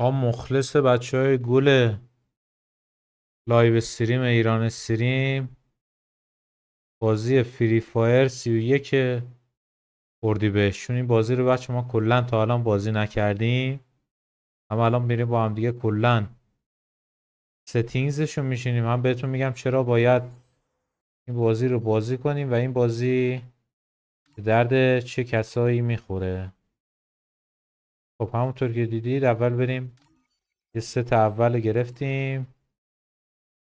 آقا مخلص بچه های گل لایو سریم ایران استریم بازی فری فایر سی و یک بهشون این بازی رو بچه ما کلا تا الان بازی نکردیم اما الان میریم با هم دیگه کلا ستینگزش میشینیم من بهتون میگم چرا باید این بازی رو بازی کنیم و این بازی درد چه کسایی میخوره خب همونطور که دیدید اول بریم یه ست اول گرفتیم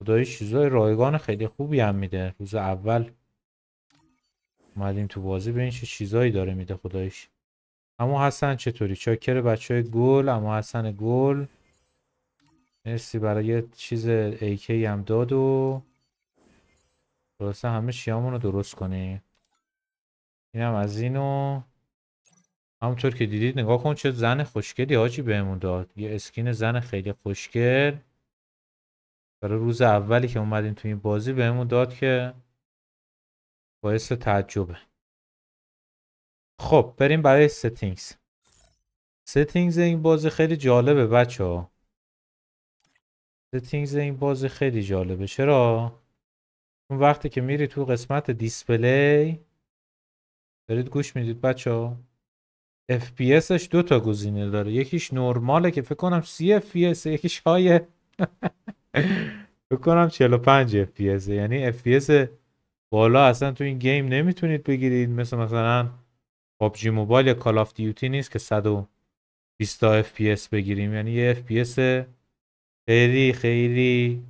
خدایی چیزای رایگان خیلی خوبی هم میده روز اول اومدیم تو بازی ببین چه چیزایی داره میده خدایش اما حسن چطوری چاکر بچه های گل اما حسن گل مرسی برای یه چیز ایکی هم داد و خلاصه همه شیامون رو درست کنی اینم از اینو همونطور که دیدید نگاه کن چه زن خوشگلی حاجی بهمون داد یه اسکین زن خیلی خوشگل برای روز اولی که اومدیم تو این بازی بهمون داد که باعث تعجبه خب بریم برای ستینگز ستینگز این بازی خیلی جالبه بچه ها ستینگز این بازی خیلی جالبه چرا؟ اون وقتی که میری تو قسمت دیسپلی دارید گوش میدید بچه ها FPSش دو تا گزینه داره یکیش نرماله که فکر کنم سی FPS یکیش های فکر کنم 45 FPS یعنی FPS بالا اصلا تو این گیم نمیتونید بگیرید مثل مثلا پابجی موبایل یا کال آف دیوتی نیست که 120 FPS بگیریم یعنی یه FPS خیلی خیلی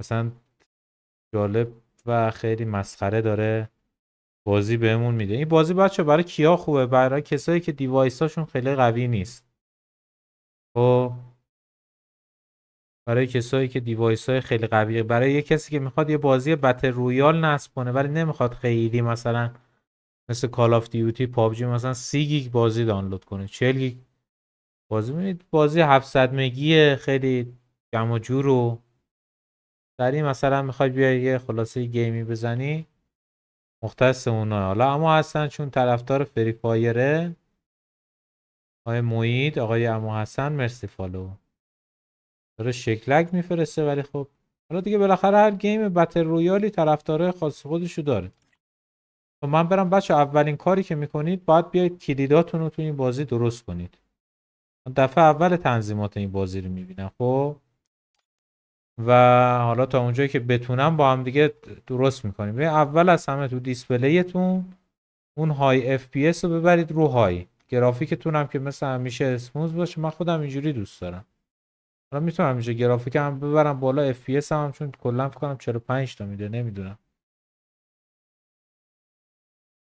اصلا جالب و خیلی مسخره داره بازی بهمون میده این بازی بچه برای کیا خوبه برای کسایی که دیوایس هاشون خیلی قوی نیست خب برای کسایی که دیوایس های خیلی قویه برای یه کسی که میخواد یه بازی بتل رویال نصب کنه ولی نمیخواد خیلی مثلا مثل کال آف دیوتی پابجی مثلا سی گیگ بازی دانلود کنه چل گیگ بازی میدید بازی 700 مگیه خیلی جمع و جور و در این مثلا میخواد بیای یه خلاصه گیمی بزنی مختص اونا حالا اما حسن چون طرفدار فری فایره آقای موید آقای امو حسن مرسی فالو داره شکلک میفرسته ولی خب حالا دیگه بالاخره هر گیم بتل رویالی طرفدارای خاص خودشو داره و خب من برم بچه اولین کاری که میکنید باید بیاید کلیداتون رو تو این بازی درست کنید دفعه اول تنظیمات این بازی رو میبینم خب و حالا تا اونجایی که بتونم با هم دیگه درست میکنیم اول از همه تو دیسپلیتون اون های اف پی اس رو ببرید رو های گرافیکتون که مثل همیشه اسموز باشه من خودم اینجوری دوست دارم حالا میتونم اینجا گرافیک هم ببرم بالا اف پی اس هم, چون کلا فکر کنم 45 تا میده نمیدونم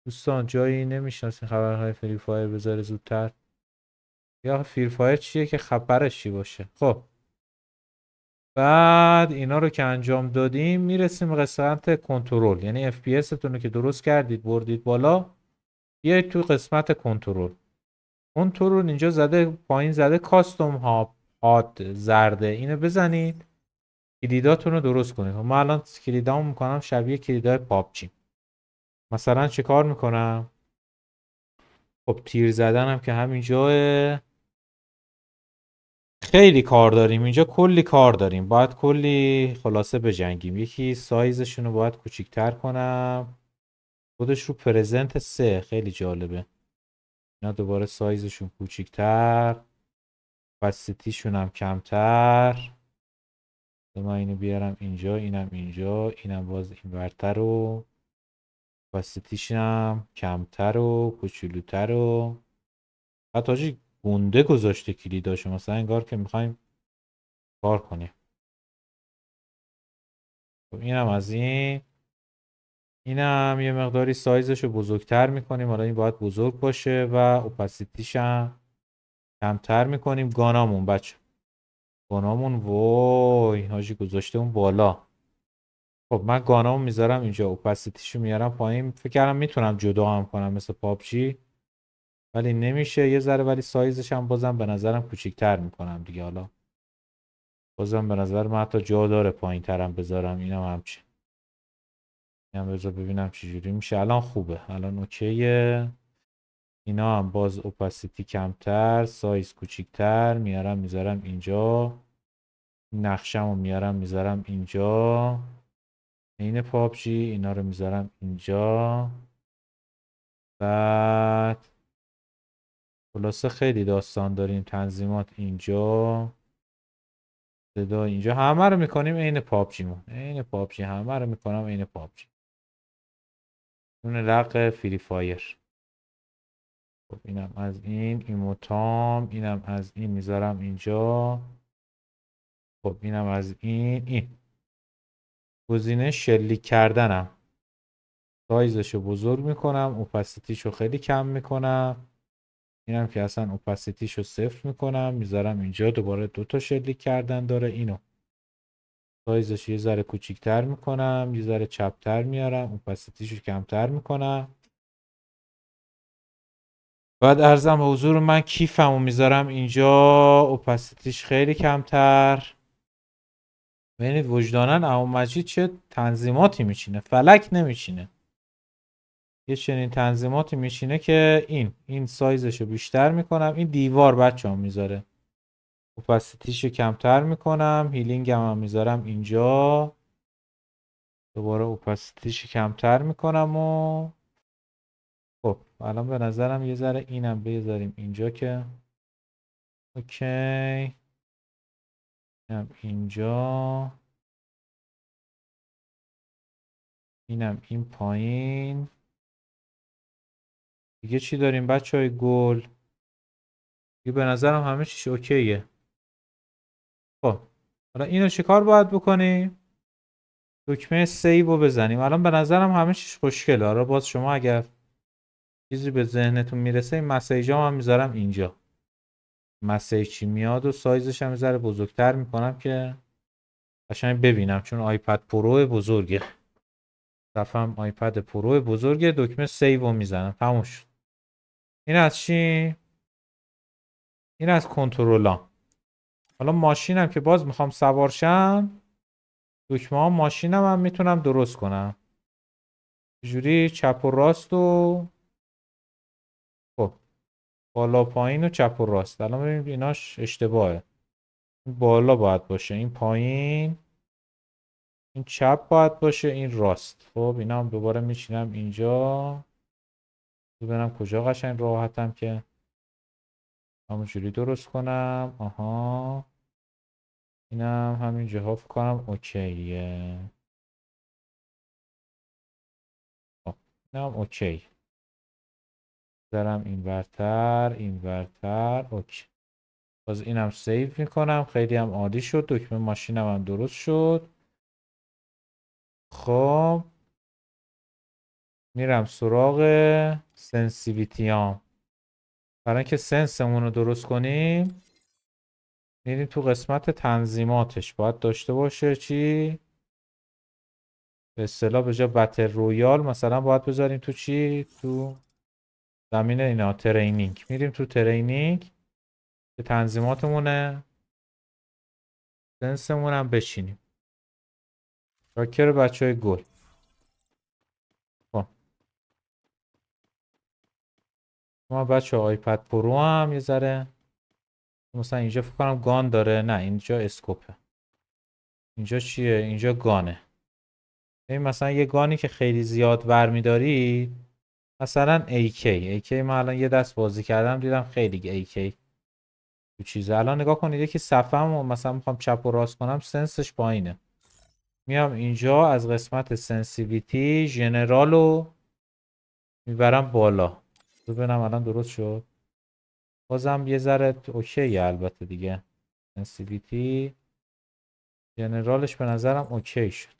دوستان جایی نمیشناسین خبرهای فری فایر بذاره زودتر یا فیرفایر فایر چیه که خبرش چی باشه خب بعد اینا رو که انجام دادیم میرسیم قسمت کنترل یعنی FPS تون رو که درست کردید بردید بالا بیاید تو قسمت کنترل کنترل اینجا زده پایین زده کاستوم ها پاد زرده اینو بزنید کلیداتون رو درست کنید خب، ما الان کلیدام میکنم شبیه کلیدای پابجی مثلا چیکار کار میکنم خب تیر زدنم که همین خیلی کار داریم اینجا کلی کار داریم باید کلی خلاصه بجنگیم یکی سایزشون رو باید کوچیکتر کنم خودش رو پرزنت سه خیلی جالبه اینا دوباره سایزشون کوچیکتر کپاسیتیشون هم کمتر من اینو بیارم اینجا اینم اینجا اینم باز این ورتر و کمتر و کوچولوتر و حتی گونده گذاشته داشته مثلا انگار که میخوایم کار کنیم خب اینم از این اینم یه مقداری سایزش رو بزرگتر میکنیم حالا این باید بزرگ باشه و اپاسیتیش هم کمتر میکنیم گانامون بچه گانامون وای هاشی گذاشته اون بالا خب من گانامون میذارم اینجا رو میارم پایین فکر میتونم جدا هم کنم مثل پابجی ولی نمیشه یه ذره ولی سایزش هم بازم به نظرم کوچیکتر میکنم دیگه حالا بازم به نظر من حتی جا داره پایین ترم بذارم اینم همشه اینم بذار ببینم چجوری میشه الان خوبه الان اوکیه اینا هم باز اپاسیتی کمتر سایز کوچیکتر میارم میذارم اینجا نقشم رو میارم میذارم اینجا این پابجی اینا رو میذارم اینجا بعد خلاصه خیلی داستان داریم تنظیمات اینجا صدا اینجا همه رو میکنیم عین پابجی مون عین پابجی همه رو میکنم این پابجی اون لق فری فایر خب اینم از این ایموتام اینم از این میذارم اینجا خب اینم از این این گزینه شلیک کردنم سایزش رو بزرگ میکنم اوپستیش رو خیلی کم میکنم اینم که اصلا اوپاسیتیش رو صفر میکنم میذارم اینجا دوباره دو تا شلیک کردن داره اینو سایزش یه ذره کوچیکتر میکنم یه ذره چپتر میارم اوپاسیتیش رو کمتر میکنم بعد ارزم به حضور من کیفم رو میذارم اینجا اوپاسیتیش خیلی کمتر ببینید وجدانن اما مجید چه تنظیماتی میچینه فلک نمیچینه یه چنین تنظیماتی میشینه که این این سایزش رو بیشتر میکنم این دیوار بچه هم میذاره اوپاسیتیش رو کمتر میکنم هیلینگ هم, هم میذارم اینجا دوباره اوپاسیتیش کمتر میکنم و خب الان به نظرم یه ذره اینم بذاریم اینجا که اوکی اینم اینجا اینم این پایین دیگه چی داریم بچه های گل دیگه به نظرم همه چیش اوکیه خب حالا اینو چیکار باید بکنیم دکمه سیو رو بزنیم الان به نظرم همه چیش خوشگله آره باز شما اگر چیزی به ذهنتون میرسه این مسیج هم میذارم اینجا مسیج میاد و سایزش هم ذره بزرگتر میکنم که قشنگ ببینم چون آیپد پرو بزرگه هم آیپد پرو بزرگه دکمه سیو رو میزنم تموم شد این از چی؟ این از کنترلام حالا ماشینم که باز میخوام سوارشم دکمه ها ماشینم هم میتونم درست کنم جوری چپ و راست و خب بالا پایین و چپ و راست الان ببینیم ایناش اشتباهه این بالا باید باشه این پایین این چپ باید باشه این راست خب اینا هم دوباره میچینم اینجا ببینم کجا قشنگ راحتم که همونجوری درست کنم آها اینم همین جه کنم اوکیه خب، اینم اوکی دارم این ورتر این ورتر اوکی باز اینم سیف میکنم خیلی هم عادی شد دکمه ماشینم هم درست شد خب میرم سراغ سنسیویتی ها برای اینکه سنسمون رو درست کنیم میریم تو قسمت تنظیماتش باید داشته باشه چی به اصطلاح به جا بتل رویال مثلا باید بذاریم تو چی تو زمین اینا ترینینگ میریم تو ترینینگ که تنظیماتمونه سنسمون هم بشینیم شاکر بچه های گل ما بچه آیپد پرو هم یه ذره مثلا اینجا فکر کنم گان داره نه اینجا اسکوپه اینجا چیه اینجا گانه این مثلا یه گانی که خیلی زیاد برمیداری مثلا AK AK من الان یه دست بازی کردم دیدم خیلی AK تو چیزه الان نگاه کنید یکی صفم مثلا میخوام چپ و راست کنم سنسش پایینه میام اینجا از قسمت سنسیویتی جنرال رو میبرم بالا ببینم الان درست شد بازم یه ذره اوکیه البته دیگه سنسیویتی جنرالش به نظرم اوکی شد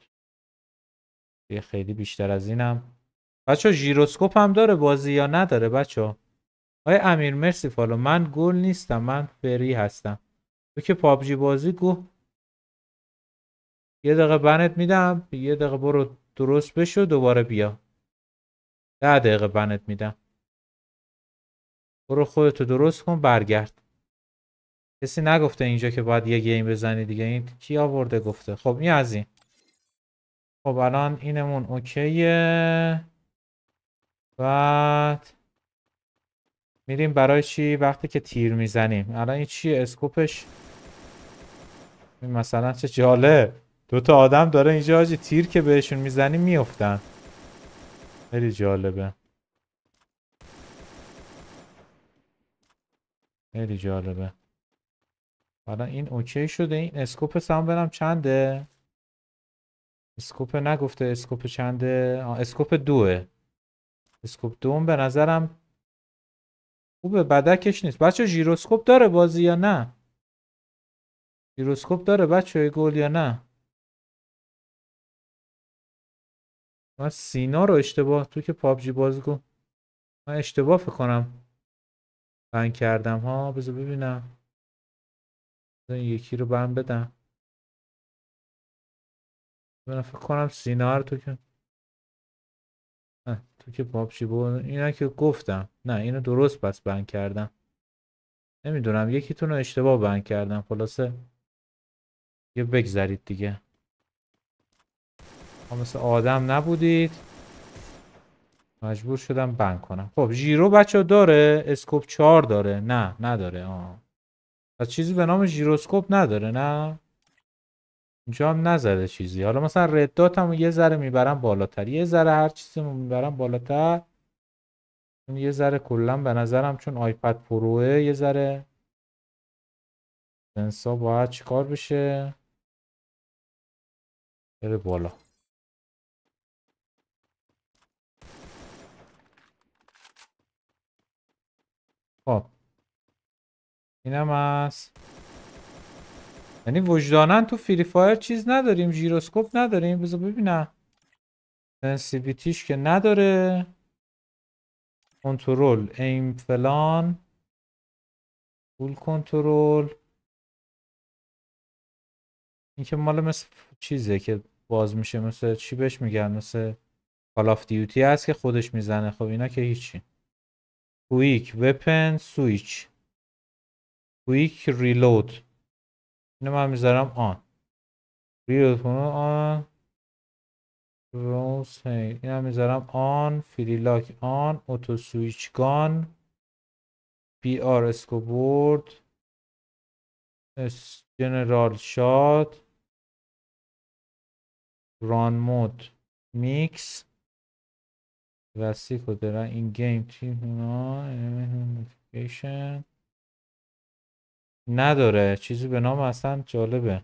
یه خیلی بیشتر از اینم بچه ژیروسکوپ هم داره بازی یا نداره بچه آیا امیر مرسی فالو من گل نیستم من فری هستم تو که پابجی بازی گو یه دقیقه بنت میدم یه دقیقه برو درست بشو دوباره بیا ده دقیقه بنت میدم برو خودتو درست کن برگرد کسی نگفته اینجا که باید یه گیم بزنی دیگه این کی آورده گفته خب این از این خب الان اینمون اوکیه بعد میریم برای چی وقتی که تیر میزنیم الان این چیه اسکوپش این مثلا چه جالب دوتا آدم داره اینجا آجی تیر که بهشون میزنیم میفتن خیلی جالبه خیلی جالبه حالا این اوکی شده این اسکوپ سم برم چنده اسکوپ نگفته اسکوپ چنده اسکوپ دوه اسکوپ دوم به نظرم خوبه بدکش نیست بچه ژیروسکوپ داره بازی یا نه ژیروسکوپ داره بچه گل یا نه من سینا رو اشتباه تو که پابجی بازگو من اشتباه فکر کنم بند کردم ها بذار ببینم این یکی رو بند بدم من فکر کنم سینا تو که نه تو که پاپشی بود اینا که گفتم نه اینو درست بس بند کردم نمیدونم یکیتون رو اشتباه بند کردم خلاصه یه بگذرید دیگه مثل آدم نبودید مجبور شدم بند کنم خب ژیرو بچه داره اسکوپ چهار داره نه نداره آه. از چیزی به نام ژیروسکوپ نداره نه اینجا هم نزده چیزی حالا مثلا ردات هم یه ذره میبرم بالاتر یه ذره هر چیزی میبرم بالاتر یه ذره کلا به نظرم چون آیپد پروه یه ذره سنسا باید چیکار بشه بره بالا خب اینم هست یعنی وجدانن تو فری فایر چیز نداریم جیروسکوپ نداریم بذار ببینم سنسیویتیش که نداره کنترل ایم فلان پول کنترل این که مال مثل چیزه که باز میشه مثل چی بهش میگن مثل کال آف دیوتی هست که خودش میزنه خب اینا که هیچی Quick Weapon Switch Quick Reload نمیام میذارم آن Reload خود آن Run Say نمیام میذارم آن Fire Lock آن Auto Switch Gone PRS Keyboard General Shot Run Mode Mix وسیع رو دارن این گیم تیم نوتیفیکیشن یعنی نداره چیزی به نام اصلا جالبه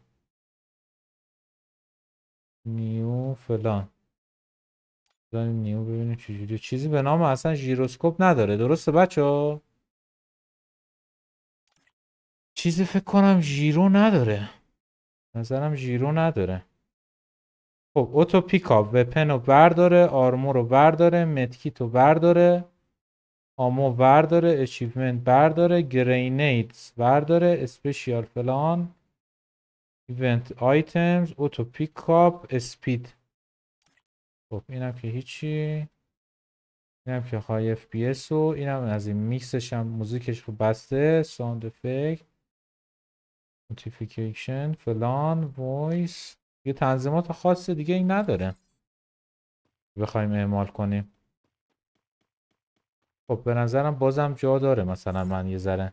نیو فلان داریم نیو ببینیم چجوری چیزی به نام اصلا ژیروسکوپ نداره درسته بچه ها چیزی فکر کنم ژیرو نداره نظرم ژیرو نداره خب اوتو پیکاپ وپن رو برداره آرمور رو برداره مدکیت رو برداره آمو برداره اچیومنت برداره گرینیدز برداره اسپشیال فلان ایونت آیتمز اوتو پیکاپ اسپید خب اینم که هیچی اینم که های اف بی اس و اینم از این میکسش هم موزیکش رو بسته ساوند افکت نوتیفیکیشن فلان وایس یه تنظیمات خاص دیگه این نداره بخوایم اعمال کنیم خب به نظرم بازم جا داره مثلا من یه ذره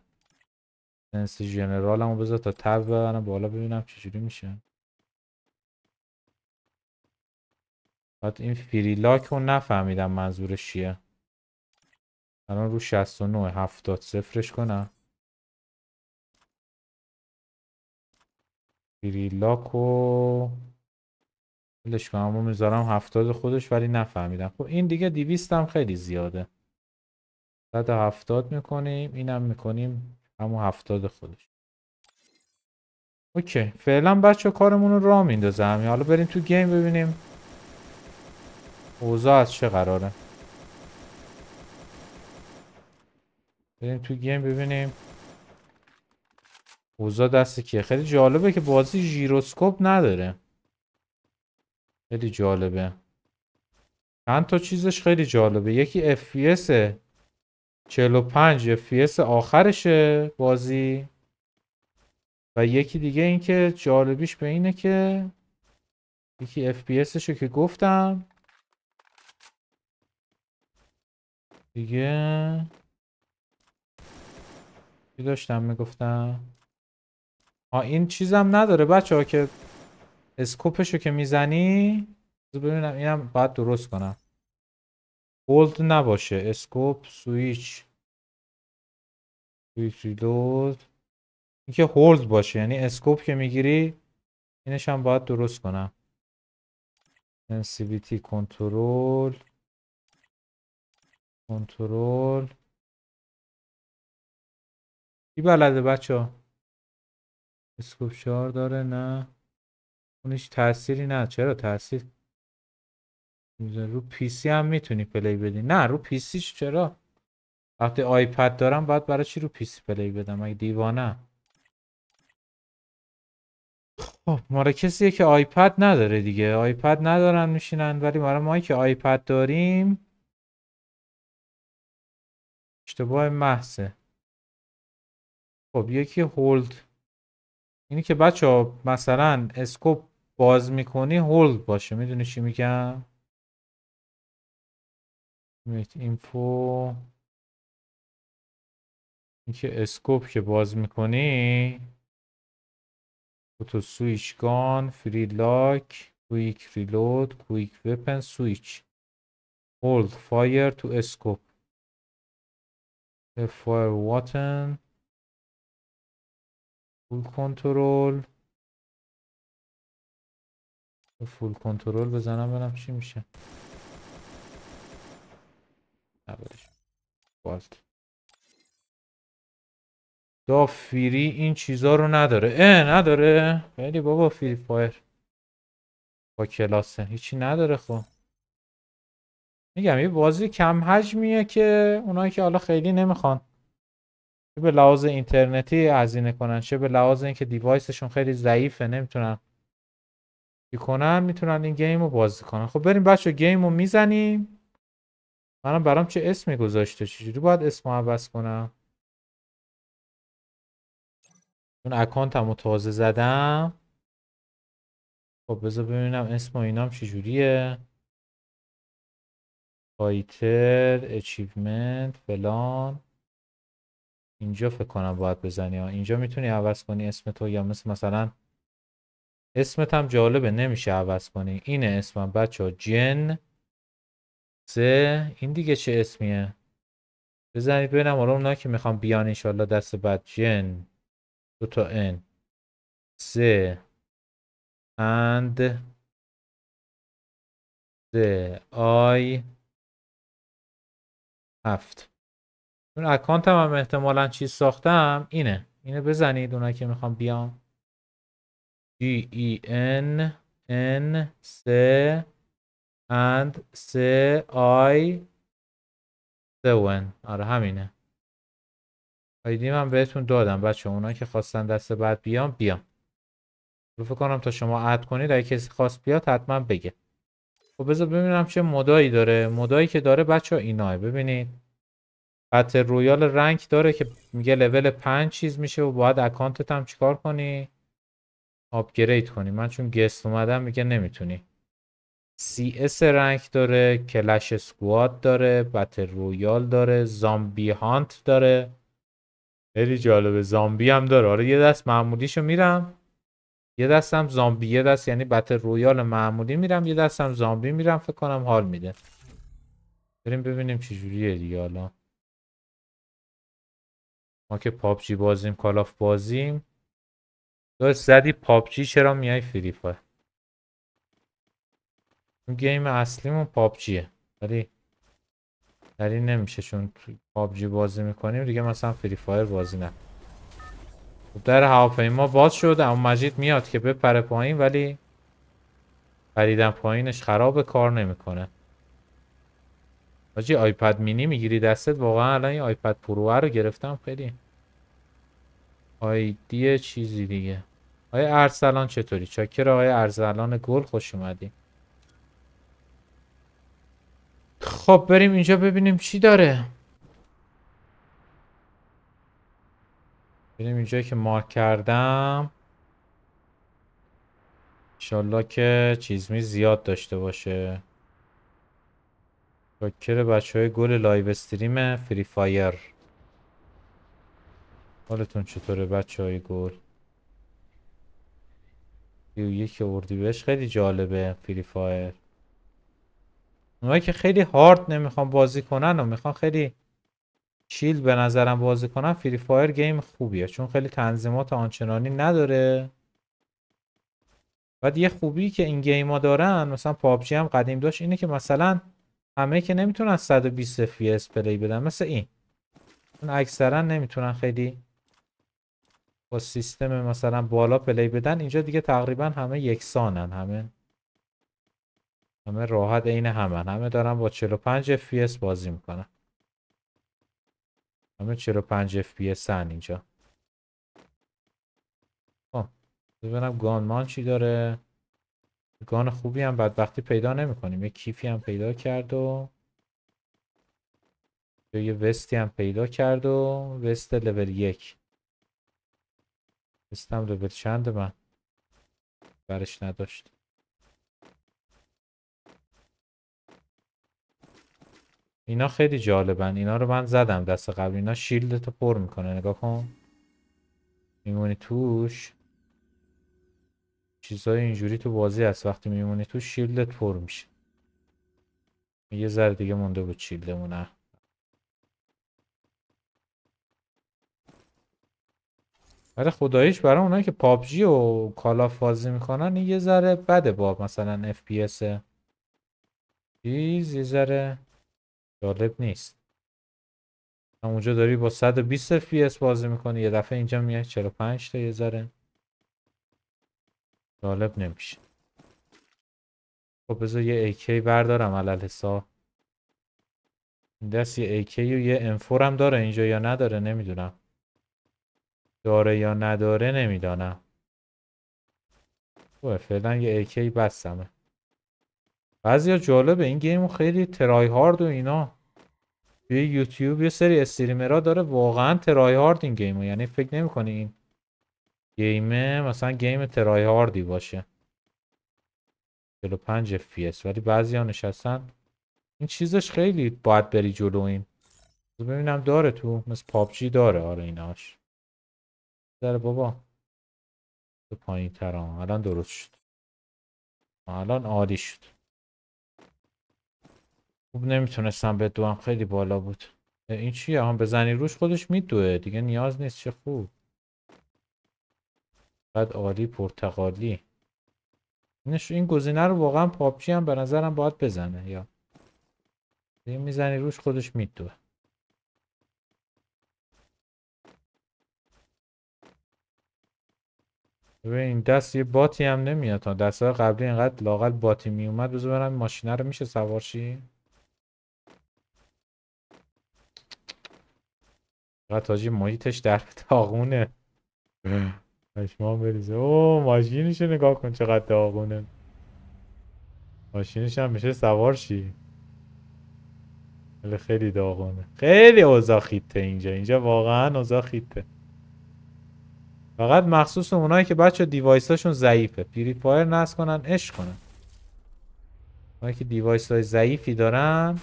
سنسی همو بذار تا تب ببرم بالا ببینم چجوری میشه باید این فریلاک رو نفهمیدم منظورش چیه الان رو 69 70 صفرش کنم لاک و بلش کنم میذارم هفتاد خودش ولی نفهمیدم خب این دیگه دیویست هم خیلی زیاده صد هفتاد میکنیم اینم میکنیم همون هفتاد خودش اوکی فعلا بچه کارمون رو را میندازم حالا بریم تو گیم ببینیم اوضاع از چه قراره بریم تو گیم ببینیم اوزا دست کیه خیلی جالبه که بازی ژیروسکوپ نداره خیلی جالبه چند تا چیزش خیلی جالبه یکی FPS 45 FPS آخرشه بازی و یکی دیگه اینکه جالبیش به اینه که یکی شو که گفتم دیگه چی داشتم میگفتم ها این چیزم نداره بچه ها که اسکوپشو که میزنی ببینم اینم باید درست کنم هولد نباشه اسکوپ سویچ سویچ ریلود که هولد باشه یعنی اسکوپ که میگیری اینش هم باید درست کنم سنسیویتی کنترل کنترل کی بلده بچه ها اسکوپ شار داره نه اون هیچ تأثیری نه چرا تاثیر رو پی سی هم میتونی پلی بدی نه رو پی سیش چرا وقتی آیپد دارم باید برای چی رو پی سی پلی بدم اگه دیوانه خب ما کسیه که آیپد نداره دیگه آیپد ندارن میشینن ولی ما مایی که آیپد داریم اشتباه محسه خب یکی هولد اینی که بچه مثلا اسکوپ باز میکنی هولد باشه میدونی چی میگم میت اینفو اینکه اسکوپ که باز میکنی اوتو سویچ گان فری لاک کویک ریلود کویک وپن سویچ هولد فایر تو اسکوپ فایر واتن کنترل فول کنترل بزنم برم چی میشه دا فیری این چیزا رو نداره اه نداره خیلی بابا فیری پایر با کلاسه هیچی نداره خب میگم یه بازی کم حجمیه که اونایی که حالا خیلی نمیخوان چه به لحاظ اینترنتی هزینه کنن چه به لحاظ اینکه دیوایسشون خیلی ضعیفه نمیتونن کنن میتونن این گیم رو بازی کنن خب بریم بچه گیم رو میزنیم منم برام چه اسمی گذاشته چجوری باید اسم عوض کنم اون اکانتم رو تازه زدم خب بذار ببینم اسم و اینام چجوریه فایتر اچیومنت فلان اینجا فکر کنم باید بزنی ها اینجا میتونی عوض کنی اسم تو یا مثل مثلا اسمت هم جالبه نمیشه عوض کنی اینه اسمم بچه جن سه این دیگه چه اسمیه بزنید ببینم حالا اونا که میخوام بیان انشالله دست بعد جن دو تا ان سه اند سه آی هفت اون اکانت هم, هم احتمالا چیز ساختم اینه اینه بزنید اونایی که میخوام بیام G E N N C and C I 7 آره همینه آیدی من بهتون دادم بچه اونایی که خواستن دست بعد بیام بیام فکر کنم تا شما عد کنید اگه کسی خواست بیاد حتما بگه خب بذار ببینم چه مدایی داره مدایی که داره بچه ها اینای ببینید بتل رویال رنگ داره که میگه لول 5 چیز میشه و باید اکانتت هم چیکار کنی آپگرید کنی من چون گست اومدم میگه نمیتونی سی اس رنگ داره کلش سکواد داره بتل رویال داره زامبی هانت داره خیلی جالبه زامبی هم داره آره یه دست معمولیشو میرم یه دستم زامبی یه دست یعنی بتل رویال معمولی میرم یه دستم زامبی میرم فکر کنم حال میده بریم ببینیم چجوریه دیگه حالا ما که پابجی بازیم کالاف بازیم داشت زدی پابجی چرا میای فری فایر گیم اصلیمون پابجیه ولی ولی نمیشه چون پابجی بازی میکنیم دیگه مثلا فری فایر بازی نه خب، در ما باز شد اما مجید میاد که بپره پایین ولی پریدن پایینش خراب کار نمیکنه آجی آیپد مینی میگیری دستت واقعا الان این آیپد پرو رو گرفتم خیلی آیدی چیزی دیگه آقای ارسلان چطوری؟ چاکر آقای ارسلان گل خوش اومدی خب بریم اینجا ببینیم چی داره ببینیم اینجا که مارک کردم انشالله که چیزمی زیاد داشته باشه چاکر بچه های گل لایو استریم فری فایر حالتون چطوره بچه های گل یو یک اردی بهش خیلی جالبه فری فایر اونایی که خیلی هارد نمیخوان بازی کنن و میخوان خیلی چیل به نظرم بازی کنن فری فایر گیم خوبیه چون خیلی تنظیمات آنچنانی نداره بعد یه خوبی که این گیما دارن مثلا پابجی هم قدیم داشت اینه که مثلا همه که نمیتونن 120 FPS پلی بدن مثل این اون اکثرا نمیتونن خیلی با سیستم مثلا بالا پلی بدن اینجا دیگه تقریبا همه یکسانن همه همه راحت عین همن همه دارن با 45 FPS بازی میکنن همه 45 FPS هن اینجا خب ببینم گانمان چی داره گان خوبی هم بدبختی پیدا نمیکنیم یه کیفی هم پیدا کرد و یه وستی هم پیدا کرد و وست لول یک نیستم به چند من برش نداشت اینا خیلی جالبن اینا رو من زدم دست قبل اینا شیلدتو پر میکنه نگاه کن میمونی توش چیزای اینجوری تو بازی هست وقتی میمونی توش شیلدت پر میشه یه ذره دیگه مونده بود شیلدمونه ولی آره خداییش برای اونایی که پابجی و کالاف بازی میکنن یه ذره بده با مثلا اف پی اس چیز یه ذره جالب نیست اونجا داری با 120 اف پی اس بازی میکنی یه دفعه اینجا میاد 45 تا یه ذره جالب نمیشه خب بذار یه AK بردارم علل حساب دست یه AK و یه m هم داره اینجا یا نداره نمیدونم داره یا نداره نمیدانم خوبه فعلا یه ایکی بستمه بعضی ها جالبه این گیم خیلی ترای هارد و اینا توی یوتیوب یه سری استریمرها داره واقعا ترای هارد این گیمو یعنی فکر کنی این گیمه مثلا گیم ترای هاردی باشه 45 FPS ولی بعضی ها نشستن این چیزش خیلی باید بری جلو این ببینم داره تو مثل پابجی داره آره ایناش در بابا تو پایین تر الان درست شد الان عالی شد خوب نمیتونستم دوام خیلی بالا بود این چیه هم بزنی روش خودش میدوه دیگه نیاز نیست چه خوب بعد عالی پرتقالی این گزینه رو واقعا پاپچی هم به نظرم باید بزنه یا میزنی روش خودش میدوه ببین دست یه باتی هم نمیاد تا های قبلی اینقدر لاغل باتی میومد بزر برم ماشینه رو میشه سوارشی فقط تاجی محیطش در داغونه پشمان بریزه او ماشینش نگاه کن چقدر داغونه ماشینش هم میشه سوارشی خیلی داغونه خیلی اوزا خیته اینجا اینجا واقعا اوزا خیته فقط مخصوص اونایی که بچه دیوایس هاشون ضعیفه پیریفایر نصب کنن اش کنن اونایی که دیوایس های ضعیفی دارن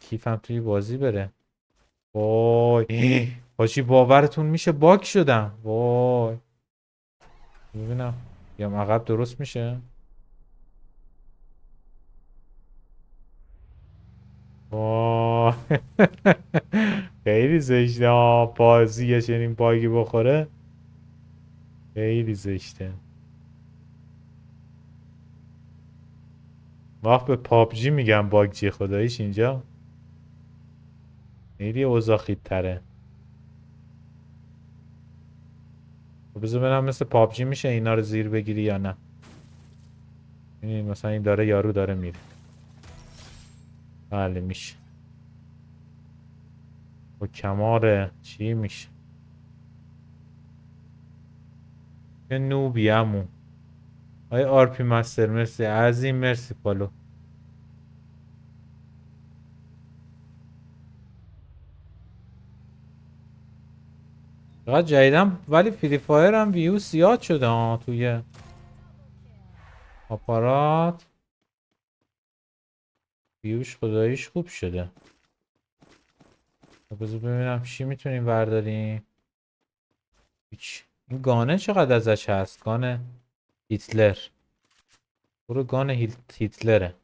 کیفم توی بازی بره وای باشی باورتون میشه باک شدم وای میبینم یا عقب درست میشه وای خیلی زشته بازی چنین باگی بخوره خیلی زشته وقت به پاپجی میگم باگجی خداییش اینجا خیلی اوزاخید تره خب بذار برم مثل پاپجی میشه اینا رو زیر بگیری یا نه این مثلا این داره یارو داره میره بله میشه با کمار چی میشه یه نوبی همون های آرپی مستر مرسی عظیم مرسی پالو فقط جدیدم ولی فری فایر هم ویو زیاد شده ها توی آپارات ویوش خداییش خوب شده خب بذار ببینم چی میتونیم برداریم هیچ این گانه چقدر ازش هست گانه هیتلر برو گانه هیتلره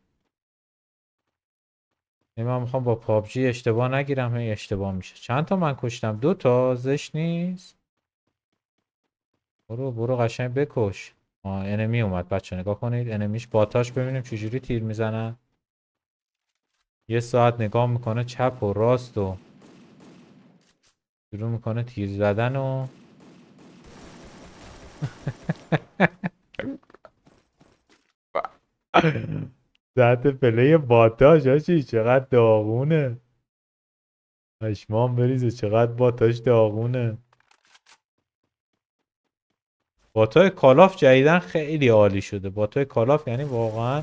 این من میخوام با پابجی اشتباه نگیرم هی اشتباه میشه چند تا من کشتم دو تا زش نیست برو برو قشنگ بکش آه انمی اومد بچه نگاه کنید انمیش باتاش ببینیم چجوری تیر میزنن یه ساعت نگاه میکنه چپ و راست و شروع میکنه تیر زدن و زد پلی باتاش هاشی چقدر داغونه پشمام بریزه چقدر باتاش داغونه باتای کالاف جدیدن خیلی عالی شده باتای کالاف یعنی واقعا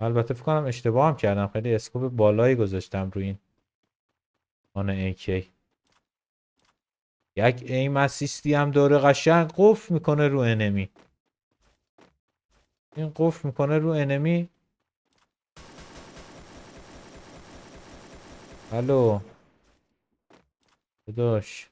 البته فکر کنم اشتباه هم کردم خیلی اسکوپ بالایی گذاشتم روی این آن اینکه یک ایم اسیستی هم داره قشنگ قفل میکنه رو انمی این قف میکنه رو انمی الو داداش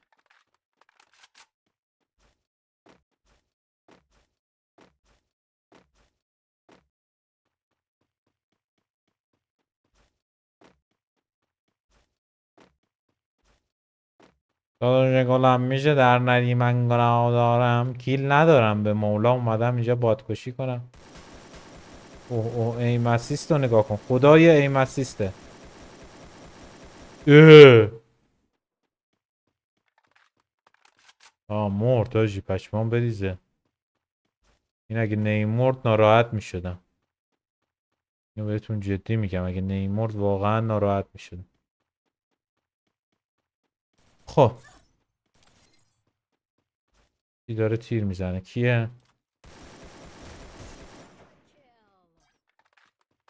داداش گلم میشه در نری من گناه دارم کیل ندارم به مولا اومدم اینجا بادکشی کنم اوه اوه ایم اسیست رو نگاه کن خدای ایم اسیسته اه آه مرد آجی پشمان بریزه این اگه نیمورد ناراحت میشدم اینو بهتون جدی میگم اگه نیمورد واقعا ناراحت میشدم خب چی داره تیر میزنه کیه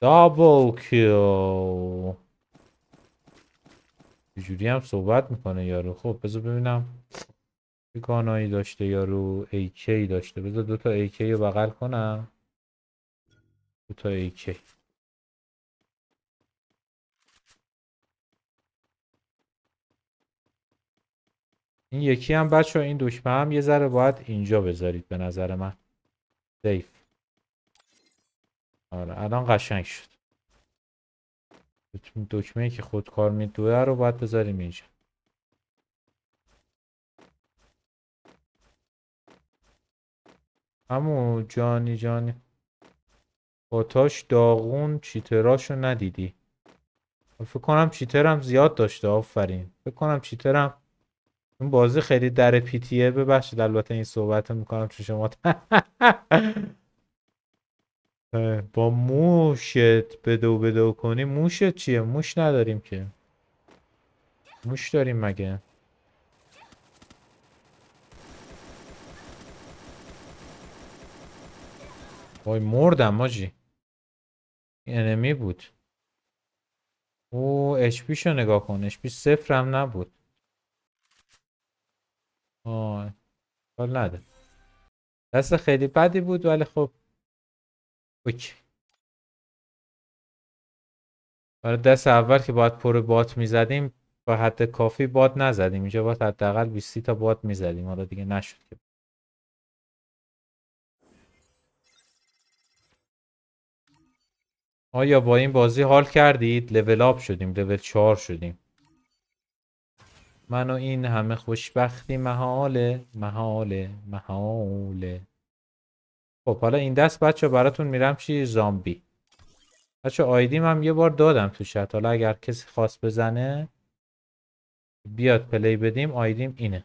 دابل کیل جوری هم صحبت میکنه یارو خب بذار ببینم چه گانایی داشته یارو AK داشته بذار دوتا AK رو بغل کنم دو دوتا AK این یکی هم بچه این دکمه هم یه ذره باید اینجا بذارید به نظر من سیف آره الان قشنگ شد دکمه که خودکار میدوه رو باید بذاریم اینجا همو جانی جانی آتاش داغون چیتراشو ندیدی فکر کنم چیترم زیاد داشته آفرین فکر کنم چیترم این بازی خیلی در پیتیه ببخشید البته این صحبت میکنم چون شما با موشت بدو بدو کنی موشت چیه موش نداریم که موش داریم مگه وای مردم ماجی انمی بود او اچ رو نگاه کن اچ پی صفر هم نبود آه کار نده دست خیلی بدی بود ولی خب اوکی برای دست اول که باید پر بات میزدیم با حد کافی باد نزدیم اینجا باید حداقل 20 تا باد میزدیم حالا دیگه نشد که آیا با این بازی حال کردید؟ لول آب شدیم لول چهار شدیم من و این همه خوشبختی محاله محاله محاله خب حالا این دست بچه براتون میرم چی زامبی بچه آیدیم هم یه بار دادم تو شد حالا اگر کسی خواست بزنه بیاد پلی بدیم آیدیم اینه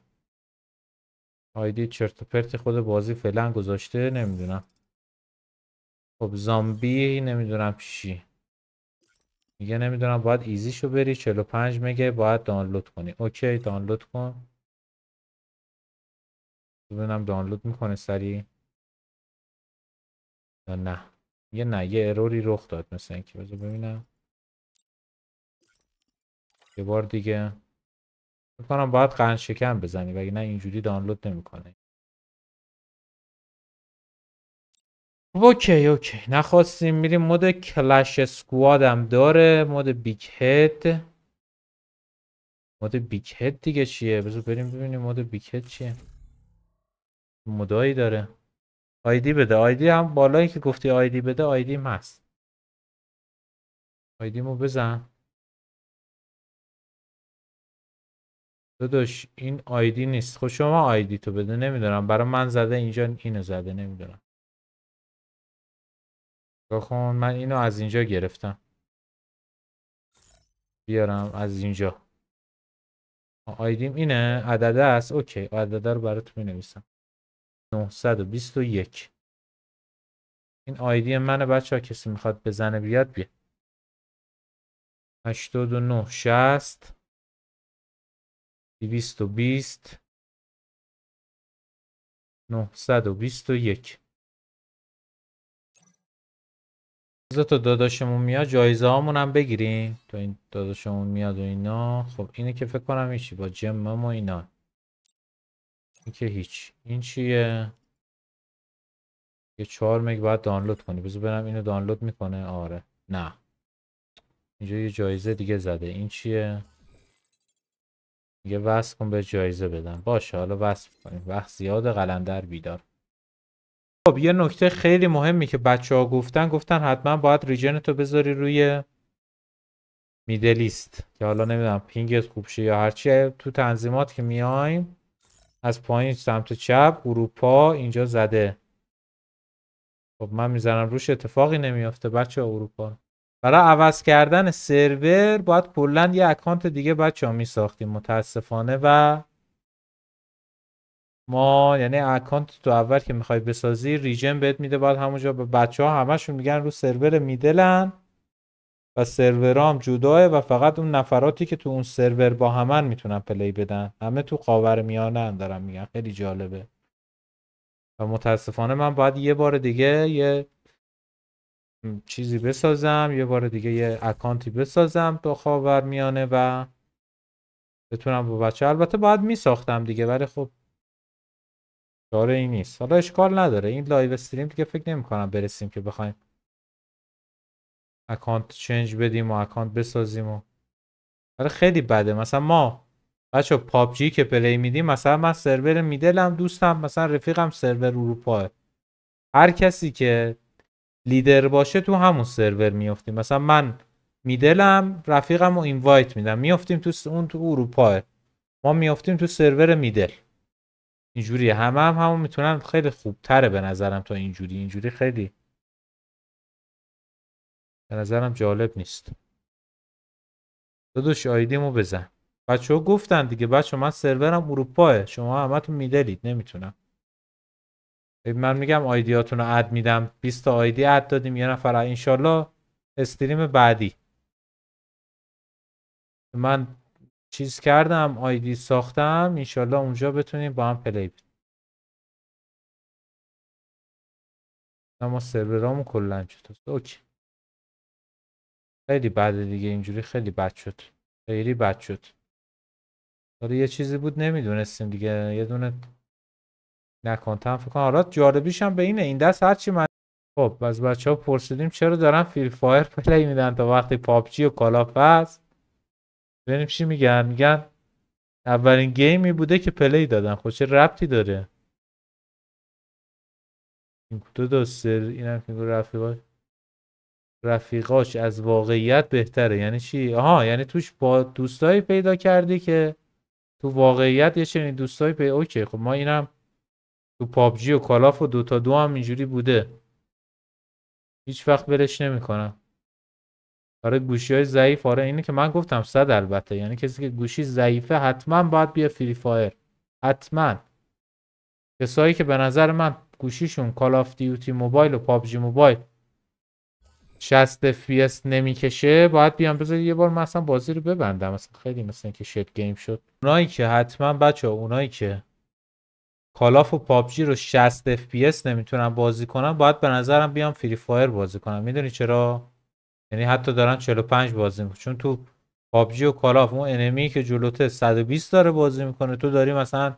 آیدی چرت و پرت خود بازی فعلا گذاشته نمیدونم خب زامبی نمیدونم چی میگه نمیدونم باید ایزی شو بری 45 مگه باید دانلود کنی اوکی دانلود کن ببینم دانلود میکنه سری یا نه یه نه یه اروری رخ داد مثلا اینکه بذار ببینم یه بار دیگه میکنم باید قنشکم بزنی وگه نه اینجوری دانلود نمیکنه اوکی اوکی نخواستیم میریم مود کلش سکواد هم داره مود بیگ هد مود بیگ هد دیگه چیه بذار بریم ببینیم مود بیگ هد چیه هایی داره آیدی بده آیدی هم بالایی که گفتی آیدی بده آیدی هست مو بزن داداش این آیدی نیست خب شما آیدی تو بده نمیدونم برای من زده اینجا اینو زده نمیدونم بخون من اینو از اینجا گرفتم بیارم از اینجا آیدیم اینه عدده است اوکی عدده رو برات می نویسم 921 این آیدی منه بچه ها کسی میخواد بزنه بیاد بیا 89 60 220 921 روز تا داداشمون میاد جایزه هامون هم بگیریم تو این داداشمون میاد و اینا خب اینه که فکر کنم هیچی با جمم و اینا این که هیچ این چیه یه چهار مگ باید دانلود کنی بذار برم اینو دانلود میکنه آره نه اینجا یه جایزه دیگه زده این چیه یه وصل کن به جایزه بدم باشه حالا وصل کنیم وقت زیاد قلندر بیدار خب یه نکته خیلی مهمی که بچه ها گفتن گفتن حتما باید ریژن تو بذاری روی میدلیست که حالا نمیدونم پینگت خوب یا هرچی تو تنظیمات که میایم از پایین سمت چپ اروپا اینجا زده خب من میزنم روش اتفاقی نمیافته بچه اروپا برای عوض کردن سرور باید کلا یه اکانت دیگه بچه ها میساختیم متاسفانه و ما یعنی اکانت تو اول که میخوای بسازی ریجن بهت میده بعد همونجا به بچه ها همشون میگن رو سرور میدلن و سرورام جداه و فقط اون نفراتی که تو اون سرور با همن میتونن پلی بدن همه تو قاور میانه هم دارن میگن خیلی جالبه و متاسفانه من باید یه بار دیگه یه چیزی بسازم یه بار دیگه یه اکانتی بسازم تو خاور میانه و بتونم با بچه البته باید میساختم دیگه ولی خب داره این نیست حالا اشکال نداره این لایو استریم دیگه فکر نمی کنم برسیم که بخوایم اکانت چنج بدیم و اکانت بسازیم و آره خیلی بده مثلا ما بچه پابجی که پلی میدیم مثلا من سرور میدلم دوستم مثلا رفیقم سرور اروپا هر کسی که لیدر باشه تو همون سرور میافتیم. مثلا من میدلم رفیقم رو اینوایت میدم میافتیم تو اون تو اروپا ما میافتیم تو سرور میدل اینجوری همه هم همون میتونن خیلی خوبتره به نظرم تا اینجوری اینجوری خیلی به نظرم جالب نیست آیدی آیدیمو بزن بچه گفتن دیگه بچه من سرورم اروپاه شما همتون میدلید نمیتونم من میگم آیدیاتون رو اد میدم 20 تا آیدی اد دادیم یه نفر انشالله استریم بعدی من چیز کردم آیدی ساختم انشالله اونجا بتونیم با هم پلی بدیم اما سرورامون کلن چطور اوکی خیلی بعد دیگه اینجوری خیلی بد شد خیلی بد شد داره یه چیزی بود نمیدونستیم دیگه یه دونه نکنتم فکر کنم حالا جاربیش هم به اینه این دست هرچی من خب از بچه ها پرسیدیم چرا دارن فیل فایر پلی میدن تا وقتی پاپچی و کالاف هست ببینیم چی میگن میگن اولین گیمی بوده که پلی دادن خب چه ربطی داره این کتو دو اینم که رفیقاش رفیقاش از واقعیت بهتره یعنی چی آها یعنی توش با دوستایی پیدا کردی که تو واقعیت یه چنین دوستایی پیدا اوکی خب ما اینم تو پابجی و کالاف و دوتا دو هم اینجوری بوده هیچ وقت نمی نمیکنم آره گوشی های ضعیف آره اینه که من گفتم صد البته یعنی کسی که گوشی ضعیفه حتما باید بیا فری فایر حتما کسایی که به نظر من گوشیشون کال آف دیوتی موبایل و پابجی موبایل 60 FPS نمیکشه باید بیان بذارید یه بار مثلا بازی رو ببندم مثلا خیلی مثلا اینکه شت گیم شد اونایی که حتما بچه اونایی که کالاف و پابجی رو 60 FPS نمیتونن بازی کنن باید به نظرم بیام فری فایر بازی کنم میدونی چرا یعنی حتی دارن 45 بازی میکنن چون تو پابجی و کالاف اون انمی که جلوته 120 داره بازی میکنه تو داری مثلا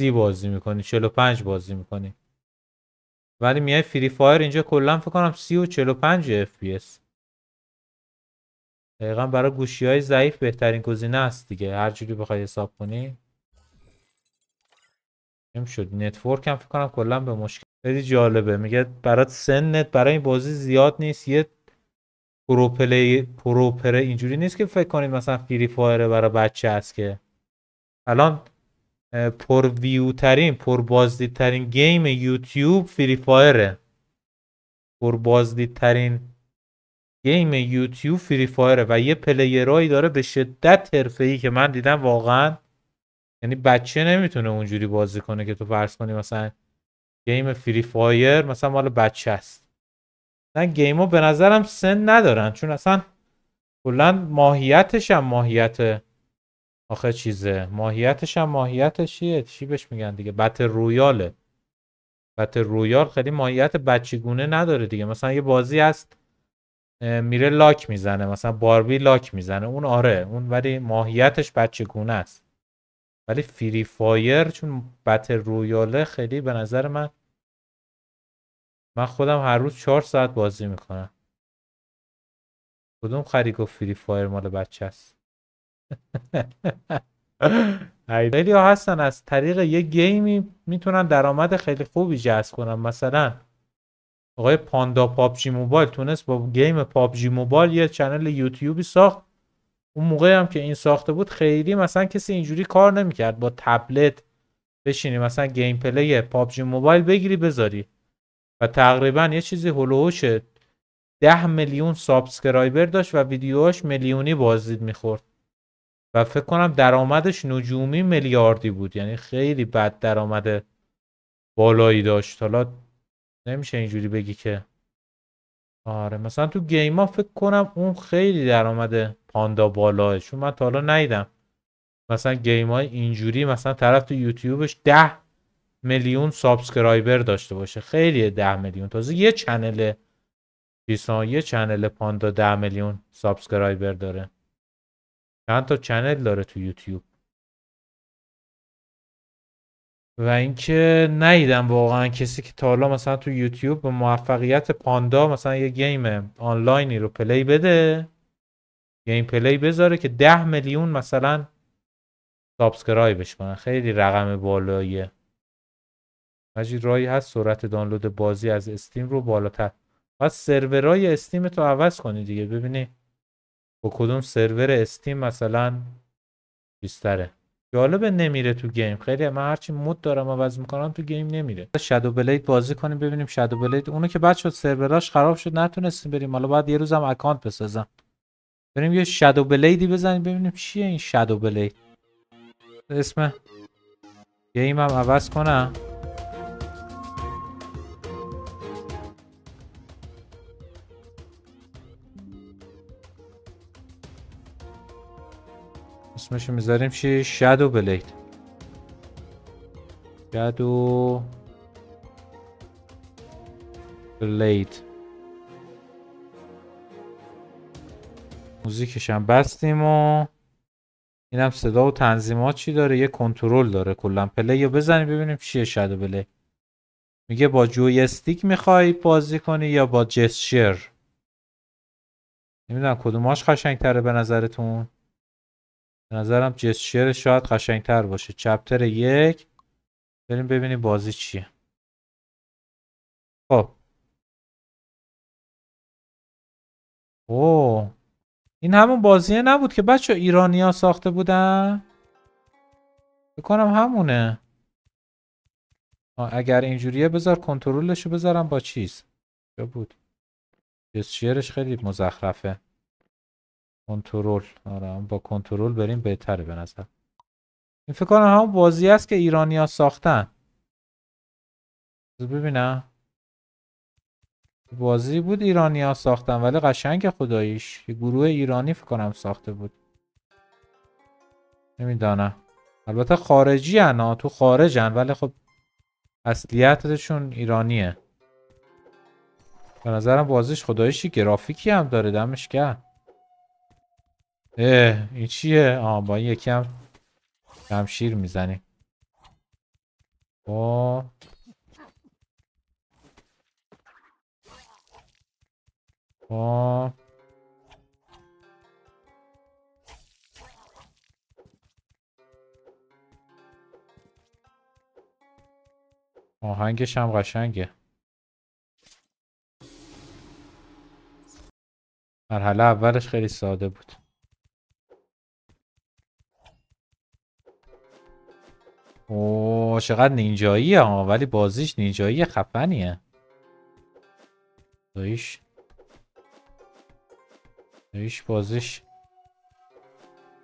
30 بازی میکنی 45 بازی میکنی ولی میای فری فایر اینجا کلا فکر کنم 30 و 45 اف پی اس دقیقا برای گوشی های ضعیف بهترین گزینه است دیگه هر جوری بخوای حساب کنی نمی شد نتورک هم فکر کنم کلا به مشکل خیلی جالبه میگه برات سنت برای این بازی زیاد نیست یه پرو پلی اینجوری نیست که فکر کنید مثلا فری فایر برای بچه است که الان پر ویو ترین پر بازدید ترین گیم یوتیوب فری پر بازدید ترین گیم یوتیوب فری و یه پلیرایی داره به شدت ای که من دیدم واقعا یعنی بچه نمیتونه اونجوری بازی کنه که تو فرض کنی مثلا گیم فری فایر مثلا مال بچه است نه گیما به نظرم سن ندارن چون اصلا کلا ماهیتش هم ماهیت آخه چیزه ماهیتش هم ماهیت چیه چی بهش میگن دیگه بت رویاله بت رویال خیلی ماهیت بچگونه نداره دیگه مثلا یه بازی است میره لاک میزنه مثلا باربی لاک میزنه اون آره اون ولی ماهیتش بچگونه است ولی فری فایر چون بت رویاله خیلی به نظر من من خودم هر روز چهار ساعت بازی میکنم کدوم خریگ و فری فایر مال بچه است خیلی هستن از طریق یه گیمی میتونن درآمد خیلی خوبی جذب کنن مثلا آقای پاندا پابجی موبایل تونست با گیم پابجی موبایل یه چنل یوتیوبی ساخت اون موقع هم که این ساخته بود خیلی مثلا کسی اینجوری کار نمیکرد با تبلت بشینی مثلا گیم پلی پابجی موبایل بگیری بذاری و تقریبا یه چیزی هلوهوش 10 میلیون سابسکرایبر داشت و ویدیوهاش میلیونی بازدید میخورد و فکر کنم درآمدش نجومی میلیاردی بود یعنی خیلی بد درآمد بالایی داشت حالا نمیشه اینجوری بگی که آره مثلا تو گیما فکر کنم اون خیلی درآمد پاندا بالاه چون من تا حالا ندیدم مثلا گیمای اینجوری مثلا طرف تو یوتیوبش ده میلیون سابسکرایبر داشته باشه خیلی ده میلیون تازه یه چنل چیزا یه چنل پاندا ده میلیون سابسکرایبر داره چند تا چنل داره تو یوتیوب و اینکه نیدم واقعا کسی که تا حالا مثلا تو یوتیوب به موفقیت پاندا مثلا یه گیم آنلاینی رو پلی بده گیم پلی بذاره که ده میلیون مثلا سابسکرایبش کنه خیلی رقم بالاییه مجید رایی هست سرعت دانلود بازی از استیم رو بالاتر باید سرورای استیم تو عوض کنی دیگه ببینی با کدوم سرور استیم مثلا بیشتره جالبه نمیره تو گیم خیلی من هرچی مود دارم عوض میکنم تو گیم نمیره شادو بلید بازی کنیم ببینیم شادو بلید اونو که بعد شد سروراش خراب شد نتونستیم بریم حالا باید یه روزم اکانت بسازم بریم یه شادو بلیدی بزنیم ببینیم چیه این شادو بلید اسم گیمم عوض کنم اسمشو میذاریم چی؟ شادو بلید شادو بلید موزیکش هم بستیم و اینم صدا و تنظیمات چی داره یه کنترل داره کلا پلی یا بزنیم ببینیم چیه شادو بلی میگه با جویستیک میخوای بازی کنی یا با جسچر نمیدونم کدوماش قشنگتره به نظرتون به نظرم جسچر شاید قشنگتر باشه چپتر یک بریم ببینیم بازی چیه خب اوه این همون بازیه نبود که بچه ایرانیا ساخته بودن بکنم همونه اگر اینجوریه بذار رو بذارم با چیز چه بود جسچرش خیلی مزخرفه کنترل آره با کنترل بریم بهتره به نظر این فکر کنم همون بازی است که ایرانی ها ساختن ببینم بازی بود ایرانی ها ساختن ولی قشنگ خداییش یه گروه ایرانی فکر کنم ساخته بود نمیدانم البته خارجی هن تو خارج خارجن ولی خب اصلیتشون ایرانیه به نظرم بازیش خدایشی گرافیکی هم داره دمش کرد اه این چیه آه با یکم کمشیر میزنیم با با آهنگش هم قشنگه مرحله اولش خیلی ساده بود اوه چقدر نینجایی ها ولی بازیش نینجایی خفنیه دویش دویش بازیش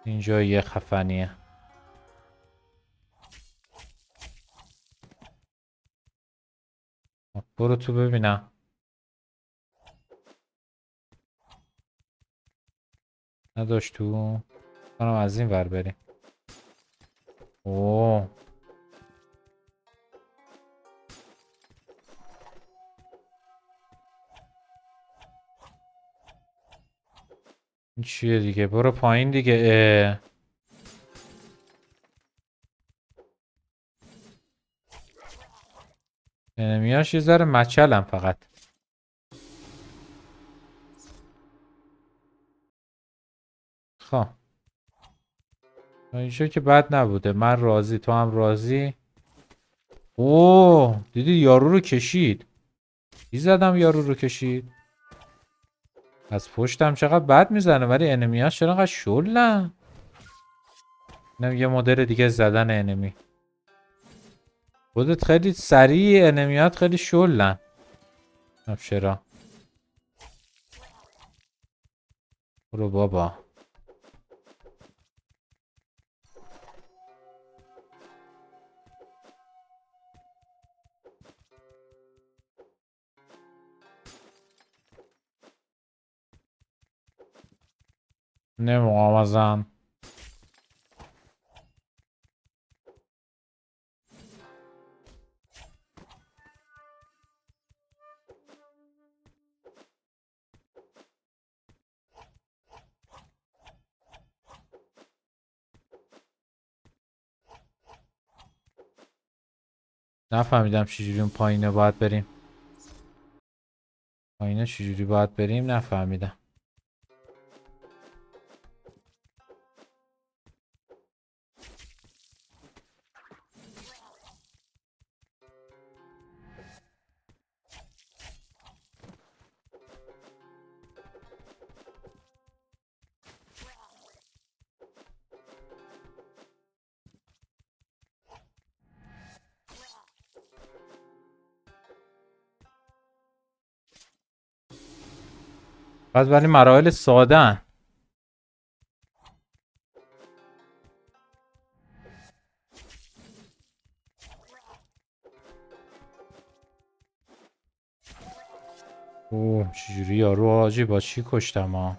نینجایی خفنیه برو تو ببینم نداشت تو کنم از این ور بریم اوه این چیه دیگه برو پایین دیگه اه. یه ذره مچلم فقط خب اینجا که بد نبوده من راضی تو هم راضی اوه دیدی یارو رو کشید چی زدم یارو رو کشید از پشتم چقدر بد میزنه ولی ها چرا شل شلن یه مدل دیگه زدن انمی خودت خیلی سریع ها خیلی شلن خب چرا برو بابا نموامزم نفهمیدم چجوری اون پایینه باید بریم پایینه چجوری باید بریم نفهمیدم بعد ولی مراحل ساده اوه چجوری یارو آجی با چی کشتم ها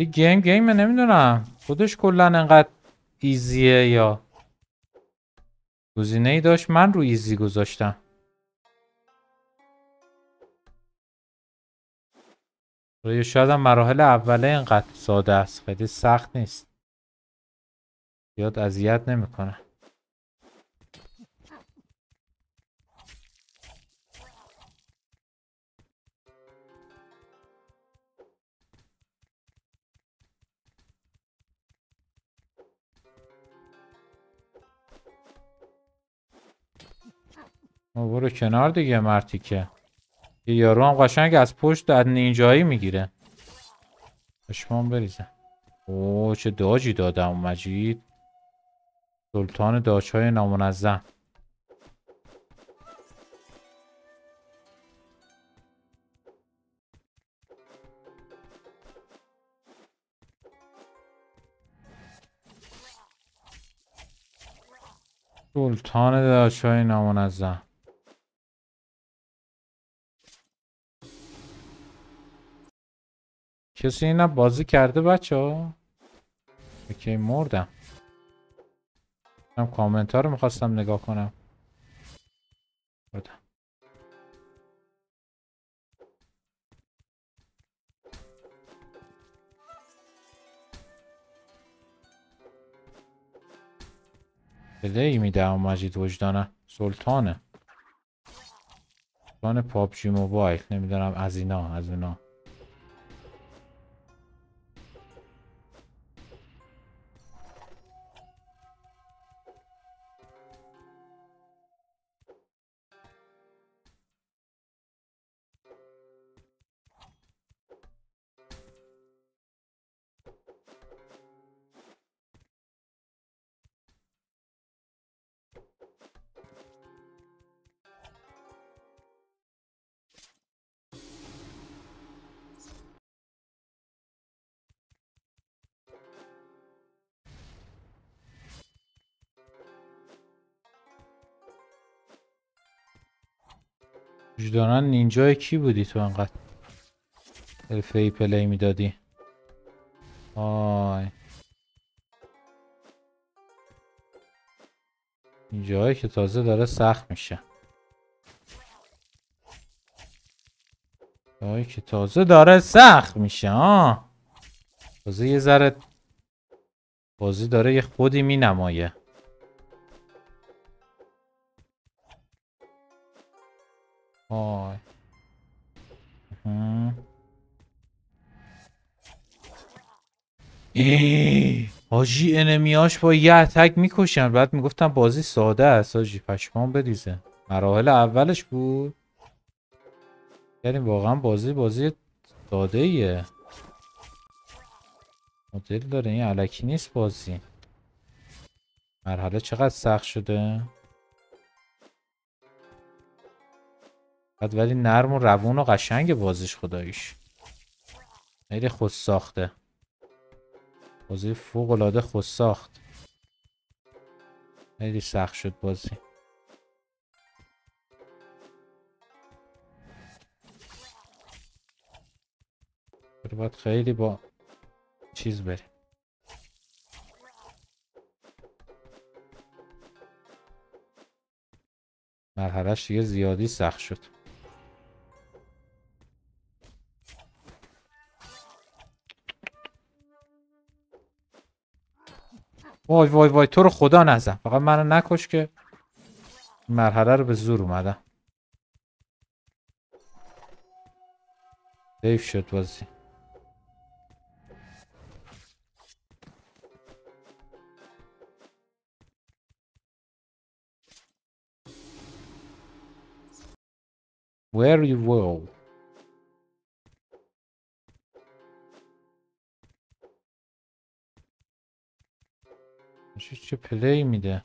ولی گیم گیمه نمیدونم خودش کلا انقدر ایزیه یا گزینه ای داشت من رو ایزی گذاشتم روی شاید هم مراحل اوله اینقدر ساده است خیلی سخت نیست یاد اذیت نمیکنه برو کنار دیگه مرتی که یارو هم قشنگ از پشت از نینجایی میگیره پشمان بریزه اوه چه داجی دادم مجید سلطان داچ های نامنظم سلطان داچ های نامنظم کسی اینا بازی کرده بچه ها اوکی مردم من کامنت ها رو میخواستم نگاه کنم بده ای میده اما مجید وجدانه سلطانه سلطان پابجی موبایل نمیدونم از اینا از اونا وجدانن نینجای کی بودی تو انقدر حرفه ای پلی میدادی آی اینجاهایی که تازه داره سخت میشه اینجا که تازه داره سخت میشه آه تازه یه ذره بازی داره یه خودی مینمایه ای Hı. حاجی انمیاش با یه اتک میکشن بعد میگفتم بازی ساده است هاجی پشمان بریزه مراحل اولش بود یعنی واقعا بازی بازی ساده ایه مدل داره این علکی نیست بازی مرحله چقدر سخت شده بعد ولی نرم و روون و قشنگ بازیش خداییش خیلی خود ساخته بازی فوق العاده خود ساخت خیلی سخت شد بازی باید خیلی با چیز بریم مرحلهش دیگه زیادی سخت شد وای وای وای تو رو خدا نزن فقط منو نکش که مرحله رو به زور اومدم دیف شد بازی Where you will چه پلی میده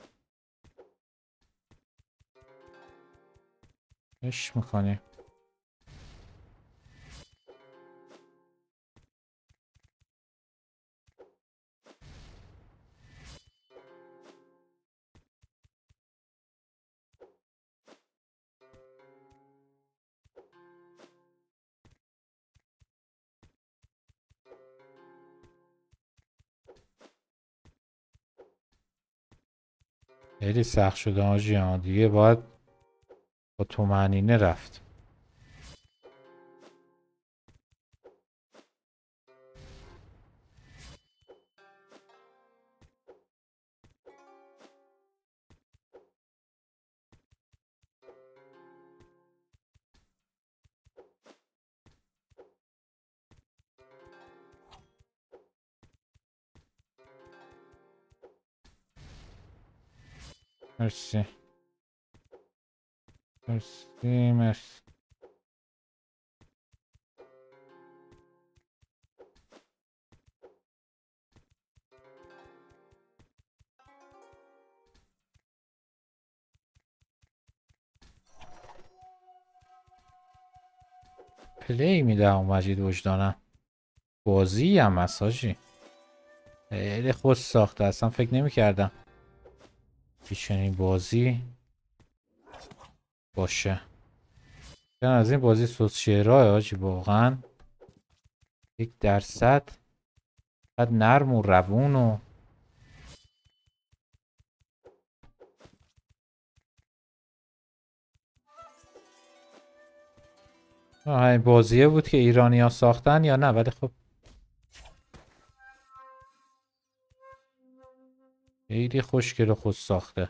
اش میکنیم خیلی سخت شده آجیان دیگه باید با تومنینه رفت مرسی مرسی مرسی پلی میده اون مجید وجدانم بازی هم مساجی خیلی خوش ساخته اصلا فکر نمی کردم چنین بازی باشه چون از این بازی سوسیرای آجی واقعا یک درصد قد نرم و روون و این بازیه بود که ایرانی ها ساختن یا نه ولی خب خیلی خوشگل خود ساخته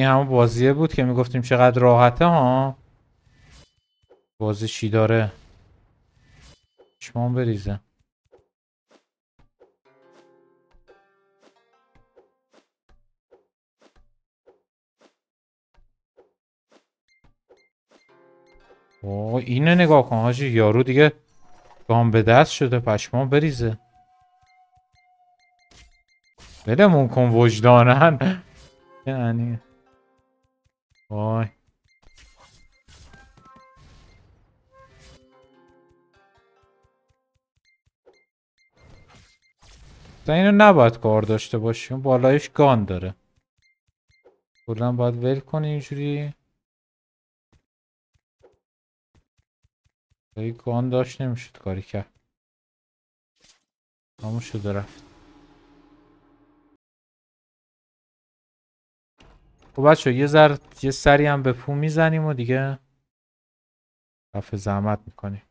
این همون بازیه بود که میگفتیم چقدر راحته ها بازی چی داره پشمان بریزه اوه اینه نگاه کن هاجی یارو دیگه گام به دست شده پشمان بریزه بده کن وجدانن یعنی وای اینو نباید کار داشته باشیم بالایش گان داره کلا باید ول کنی اینجوری گان داشت نمیشد کاری کرد همون شده رفت خب بچه یه ذر یه سری هم به پو میزنیم و دیگه رفع زحمت میکنیم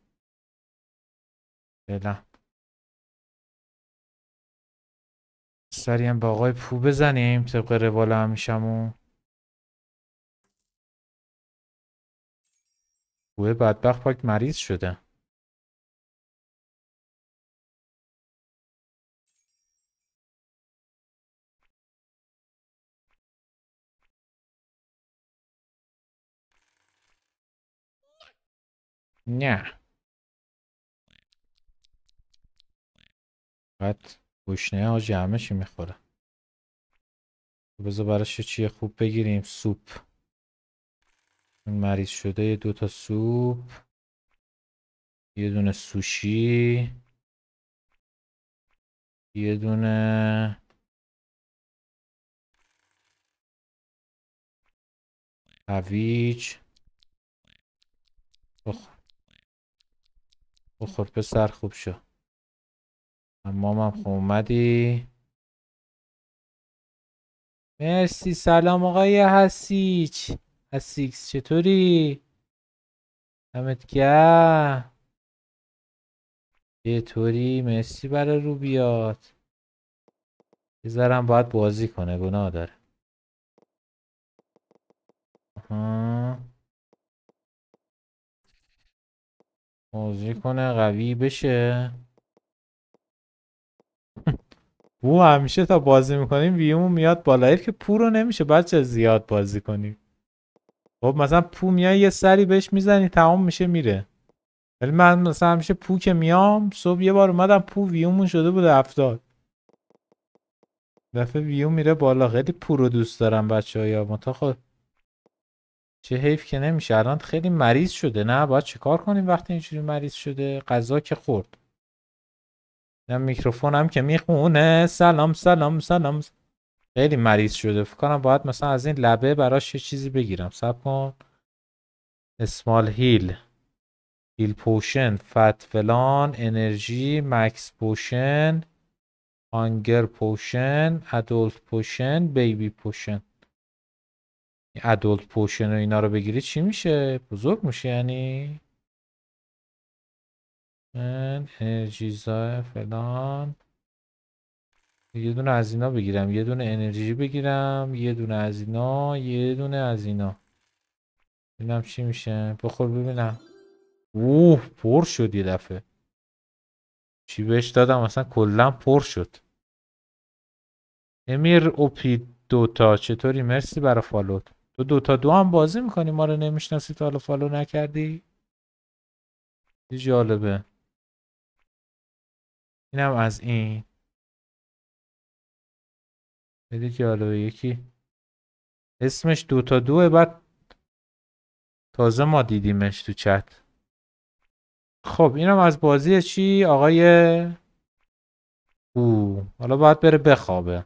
بله سری هم به آقای پو بزنیم طبق روال و پوه بدبخت پاک مریض شده نه فقط گوشنه ها جمعه چی میخوره بذار براش چیه خوب بگیریم سوپ مریض شده دو تا سوپ یه دونه سوشی یه دونه هویج خب. بخور پسر خوب شو امامم خوب اومدی مرسی سلام آقای هسیچ هسیکس چطوری دمت یه طوری مرسی برای رو بیاد بذارم باید بازی کنه گناه داره بازی کنه قوی بشه او همیشه تا بازی میکنیم ویومون میاد بالا که پو رو نمیشه بچه زیاد بازی کنیم خب مثلا پو میای یه سری بهش میزنی تمام میشه میره ولی من مثلا همیشه پو که میام صبح یه بار اومدم پو ویومون شده بود افتاد دفعه ویوم میره بالا خیلی پو رو دوست دارم بچه های یا چه حیف که نمیشه الان خیلی مریض شده نه باید کار کنیم وقتی اینجوری مریض شده غذا که خورد نه میکروفون هم که میخونه سلام سلام سلام خیلی مریض شده فکر کنم باید مثلا از این لبه براش یه چیزی بگیرم سب کن اسمال هیل هیل پوشن فت فلان انرژی مکس پوشن هانگر پوشن ادولت پوشن بیبی پوشن ادولت پوشن و اینا رو بگیری چی میشه بزرگ میشه یعنی من انرژیزا فلان یه دونه از اینا بگیرم یه دونه انرژی بگیرم یه دونه از اینا یه دونه از اینا ببینم چی میشه بخور ببینم اوه پر شد یه دفعه چی بهش دادم اصلا کلا پر شد امیر اوپی دوتا چطوری مرسی برای فالوت تو دو تا دو هم بازی میکنی ما رو نمیشناسی تا حالا فالو نکردی جالبه اینم از این خیلی جالبه یکی اسمش دو تا دوه بعد تازه ما دیدیمش تو چت خب اینم از بازی چی آقای او حالا باید بره بخوابه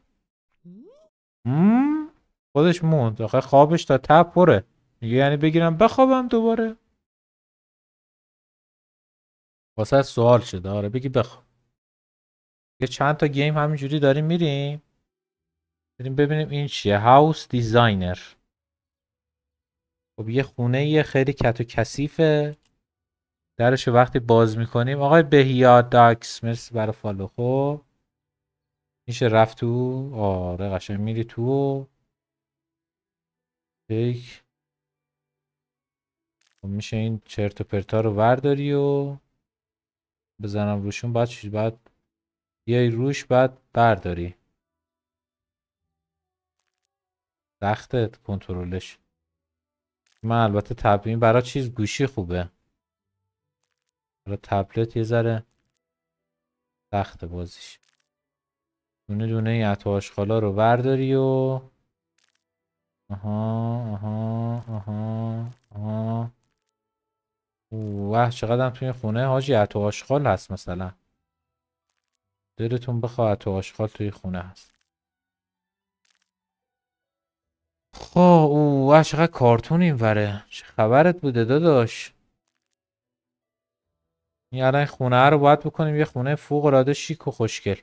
مم. خودش موند آخه خوابش تا تب پره میگه یعنی بگیرم بخوابم دوباره واسه سوال شده آره بگی بخواب یه چند تا گیم همینجوری داریم میریم بریم ببینیم این چیه هاوس دیزاینر خب یه خونه یه خیلی کت و کسیفه درش وقتی باز میکنیم آقای بهیا داکس مرسی برای فالو خب میشه رفت تو آره قشنگ میری تو تیک خب، میشه این چرت و پرتا رو ورداری و بزنم روشون بعد چیز بعد یه روش بعد برداری سختت کنترلش من البته تبلیم برای چیز گوشی خوبه برای تبلت یه ذره بازیش دونه دونه این ها رو ورداری و آها آها آها آها اوه چقدر توی خونه حاجی اتو آشغال هست مثلا دلتون بخواه اتو آشغال توی خونه هست خب اوه چقدر کارتون این وره چه خبرت بوده داداش این الان خونه رو باید بکنیم یه خونه فوق العاده شیک و خوشگل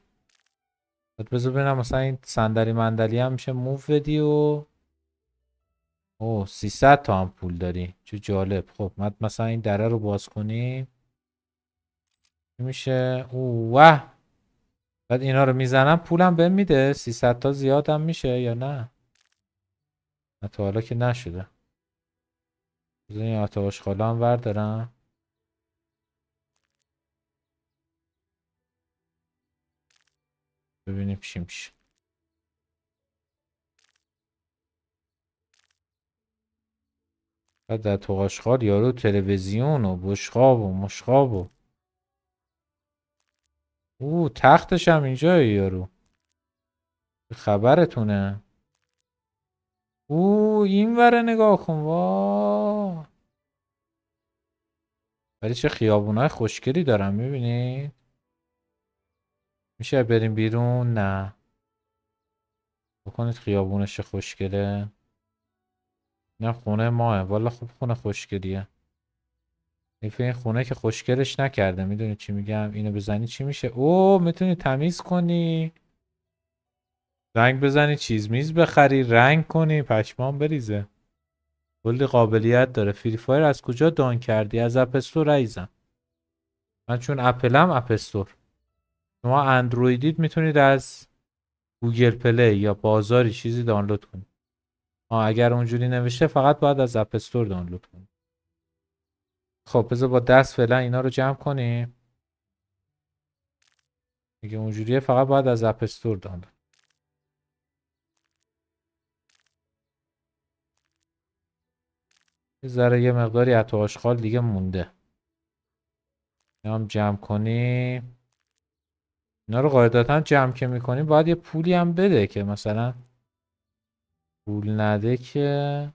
بذار ببینم مثلا این صندلی مندلی هم میشه موو بدی و اوه 300 تا هم پول داری چه جالب خب مد مثلا این دره رو باز کنیم میشه اوه بعد اینا رو میزنم پولم بهم میده 300 تا زیادم میشه یا نه تا حالا که نشده بذار این آتاش هم وردارم ببینیم چی میشه بعد در توقاشقال یارو تلویزیون و بشخاب و مشخاب و او تختش هم اینجا یارو خبرتونه او این وره نگاه کن وا ولی چه خیابونای خوشگلی دارم میبینید میشه بریم بیرون نه بکنید خیابونش خوشگله نه خونه ماه والا خوب خونه خوشگلیه این این خونه که خوشگلش نکرده میدونی چی میگم اینو بزنی چی میشه او میتونی تمیز کنی رنگ بزنی چیز میز بخری رنگ کنی پشمان بریزه کلی قابلیت داره فری فایر از کجا دان کردی از اپستور ریزم من چون اپلم اپستور شما اندرویدید میتونید از گوگل پلی یا بازاری چیزی دانلود کنید آه اگر اونجوری نوشته فقط باید از اپ دانلود کنیم خب بذار با دست فعلا اینا رو جمع کنیم اگه اونجوریه فقط باید از اپ استور دانلود یه ذره یه مقداری عطا آشخال دیگه مونده اینا هم جمع کنیم اینا رو قاعدتا جمع که میکنیم باید یه پولی هم بده که مثلا پول نده که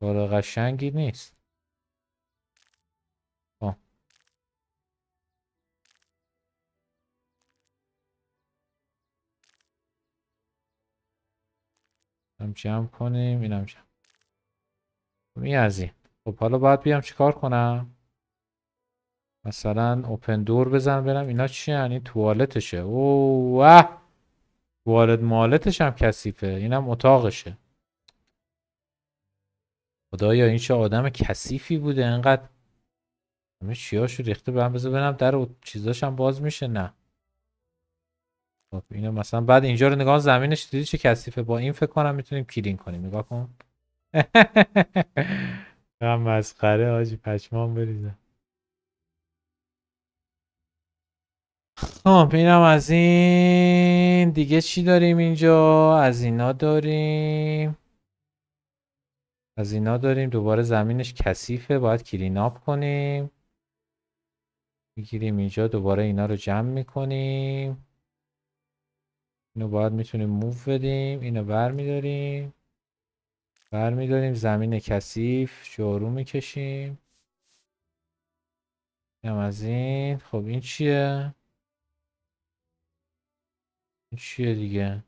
کار قشنگی نیست جمع کنیم اینم جمع این از این خب حالا باید بیام چیکار کنم مثلا اوپن دور بزن برم اینا چی این توالتشه اوه والد مالتش هم کثیفه اینم اتاقشه خدایا این چه آدم کثیفی بوده انقدر همه چیاشو ریخته به هم بذار ببینم در و چیزاش هم باز میشه نه خب، اینو مثلا بعد اینجا رو نگاه زمینش دیدی چه کثیفه با این فکر کنم میتونیم کلین کنیم نگاه کن هم مسخره آجی پشمان بریزم خب اینم از این دیگه چی داریم اینجا از اینا داریم از اینا داریم دوباره زمینش کثیفه باید کلیناپ کنیم میگیریم اینجا دوباره اینا رو جمع میکنیم اینو باید میتونیم موف بدیم اینو برمیداریم میداریم میداریم زمین کثیف جارو میکشیم هم از این خب این چیه این چیه دیگه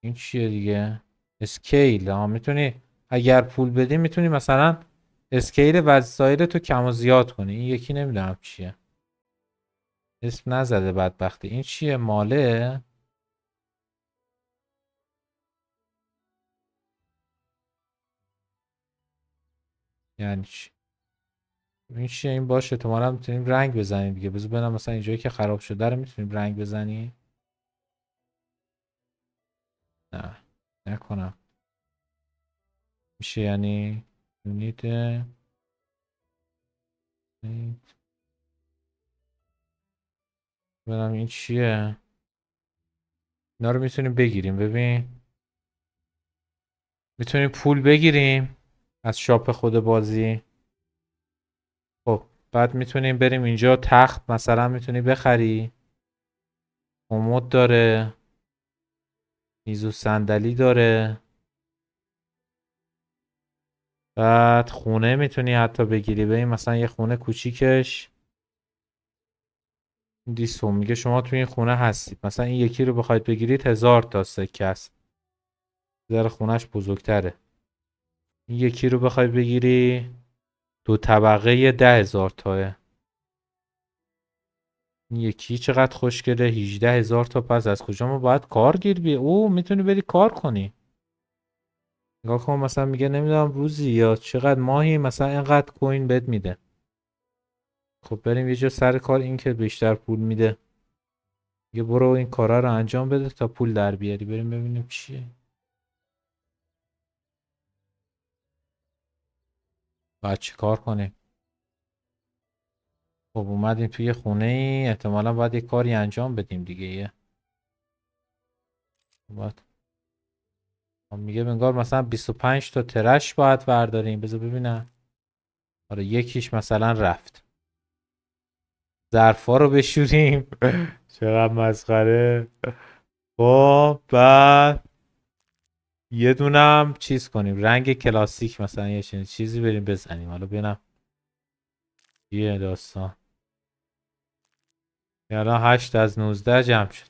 این چیه دیگه اسکیل ها میتونی اگر پول بدی میتونی مثلا اسکیل وسایل تو کم و زیاد کنی این یکی نمیدونم چیه اسم نزده بدبختی این چیه ماله یعنی چی این چیه این باشه تو هم میتونیم رنگ بزنیم دیگه بذار ببینم مثلا اینجایی که خراب شده رو میتونیم رنگ بزنیم نه نکنم میشه یعنی یونیت ببینم این چیه اینا رو میتونیم بگیریم ببین میتونیم پول بگیریم از شاپ خود بازی بعد میتونیم بریم اینجا تخت مثلا میتونی بخری کمد داره میز و صندلی داره بعد خونه میتونی حتی بگیری به مثلا یه خونه کوچیکش دیسو میگه شما توی این خونه هستید مثلا این یکی رو بخواید بگیرید هزار تا سکه است در خونهش بزرگتره این یکی رو بخوای بگیری دو طبقه ده هزار تاه یکی چقدر خوشگله 18 هزار تا پس از کجا ما باید کار گیر بی او میتونی بری کار کنی نگاه کنم مثلا میگه نمیدونم روزی یا چقدر ماهی مثلا اینقدر کوین بد میده خب بریم یه جا سر کار این که بیشتر پول میده یه برو این کارا رو انجام بده تا پول در بیاری بریم ببینیم چیه باید کار کنیم خب اومدیم توی خونه ای احتمالا باید یه کاری انجام بدیم دیگه یه باید خب، میگه بنگار مثلا 25 تا ترش باید ورداریم بذار ببینم آره یکیش مثلا رفت ظرفا رو بشوریم چقدر مسخره خب بعد یه دونم چیز کنیم رنگ کلاسیک مثلا یه چیزی بریم بزنیم حالا ببینم یه داستان یعنی هشت از 19 جمع شد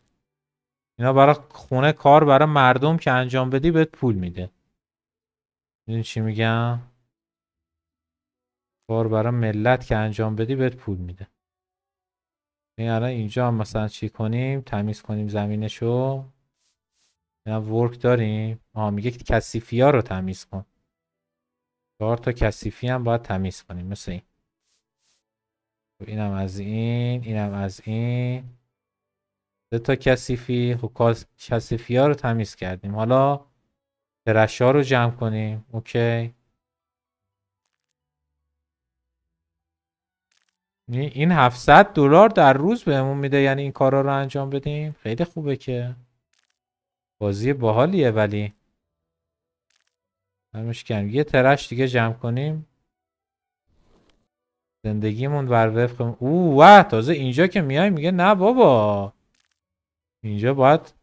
اینا برای خونه کار برای مردم که انجام بدی بهت پول میده این چی میگم کار برای ملت که انجام بدی بهت پول میده این الان اینجا هم مثلا چی کنیم تمیز کنیم زمینشو ورک داریم آها میگه کسیفی ها رو تمیز کن چهار تا کسیفی هم باید تمیز کنیم مثل این خب، اینم از این اینم از این سه تا کسیفی خب کسیفی ها رو تمیز کردیم حالا ترش ها رو جمع کنیم اوکی این 700 دلار در روز بهمون میده یعنی این کارا رو انجام بدیم خیلی خوبه که بازی باحالیه ولی فرمش کردم یه ترش دیگه جمع کنیم زندگیمون بر وفق او و تازه اینجا که میای میگه نه بابا اینجا باید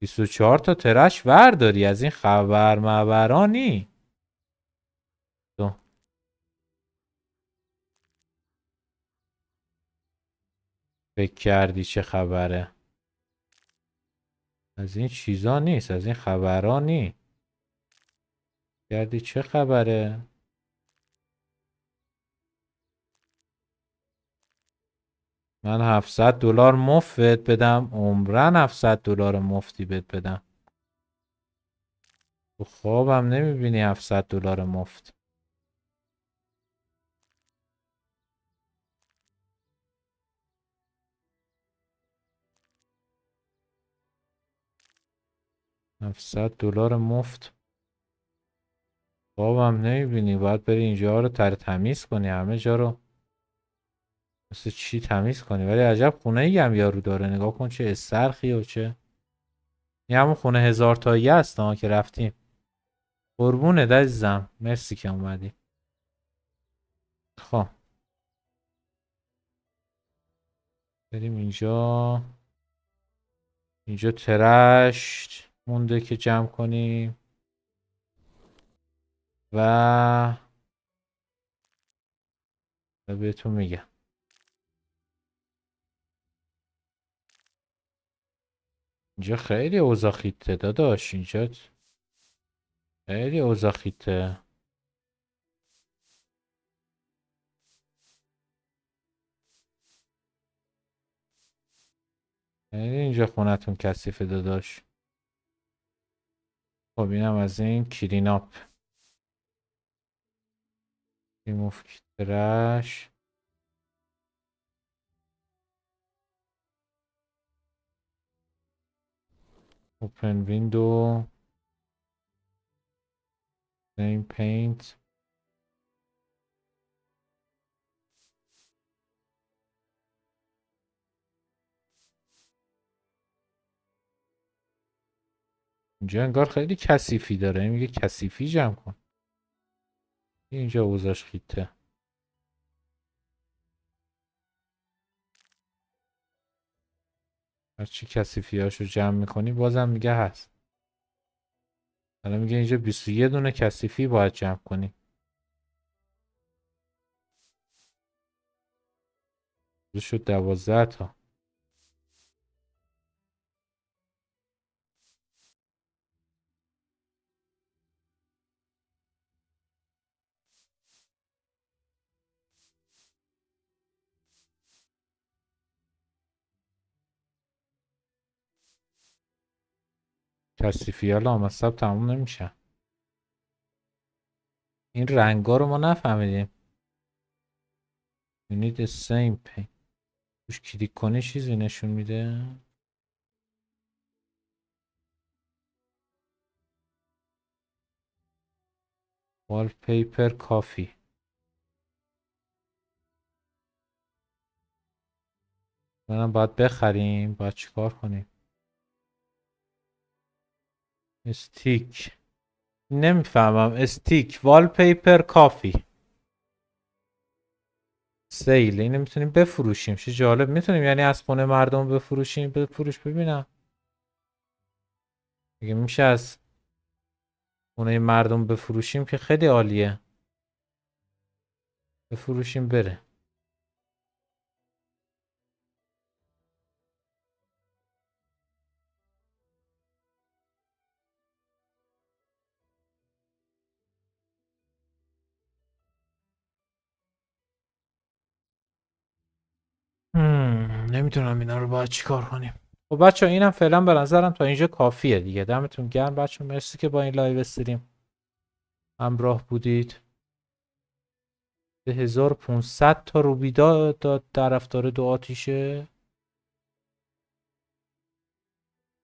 24 تا ترش ورداری از این خبر مبرانی تو فکر کردی چه خبره از این چیزا نیست از این خبرها نی گردی چه خبره من 700 دلار مفت بدم عمرن 700 دلار مفتی بهت بدم تو خوابم نمیبینی 700 دلار مفت 700 دلار مفت نمی نمیبینی باید بری اینجا رو تر تمیز کنی همه جا رو مثل چی تمیز کنی ولی عجب خونه ای هم یارو داره نگاه کن چه استرخی و چه یه همون خونه هزار تایی هست ها که رفتیم قربونه عزیزم مرسی که اومدی خب بریم اینجا اینجا ترشت مونده که جمع کنیم و بهتون میگم اینجا خیلی خیته داداش اینجا خیلی خیلی اینجا خونتون کثیفه داداش خب اینم از این کلین اپ ریموف ترش اوپن ویندو نیم پینت اینجا انگار خیلی کسیفی داره میگه کسیفی جمع کن اینجا اوزاش خیته هرچی کسیفی رو جمع میکنی بازم میگه هست حالا میگه اینجا 21 دونه کسیفی باید جمع کنی شد دوازده تا کثیفی ها لامصب تموم نمیشه این رنگ ها رو ما نفهمیدیم You need the same paint توش کلیک کنی چیزی نشون میده پیپر کافی منم باید بخریم باید چیکار کنیم استیک نمیفهمم استیک والپیپر کافی سیل اینو میتونیم بفروشیم چه جالب میتونیم یعنی از مردم بفروشیم بفروش ببینم اگه میشه از خونه مردم بفروشیم که خیلی عالیه بفروشیم بره نمیدونم اینا رو باید چیکار کنیم خب بچه اینم فعلا به نظرم تا اینجا کافیه دیگه دمتون گرم بچه مرسی که با این لایو استریم همراه بودید به 1500 تا روبیدا داد طرفدار دو آتیشه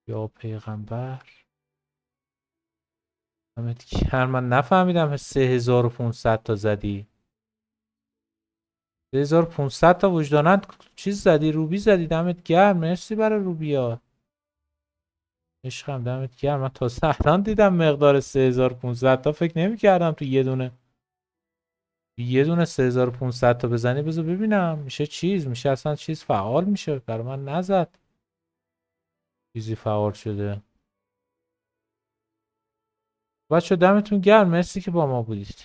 یا پیغمبر همت من نفهمیدم 3500 تا زدی 3500 تا وجدانت چیز زدی روبی زدی دمت گرم مرسی برای روبیا عشقم دمت گرم من تا سهران دیدم مقدار 3500 تا فکر نمی کردم تو یه دونه یه دونه 3500 تا بزنی بذار ببینم میشه چیز میشه اصلا چیز فعال میشه برای من نزد چیزی فعال شده بچه دمتون گرم مرسی که با ما بودید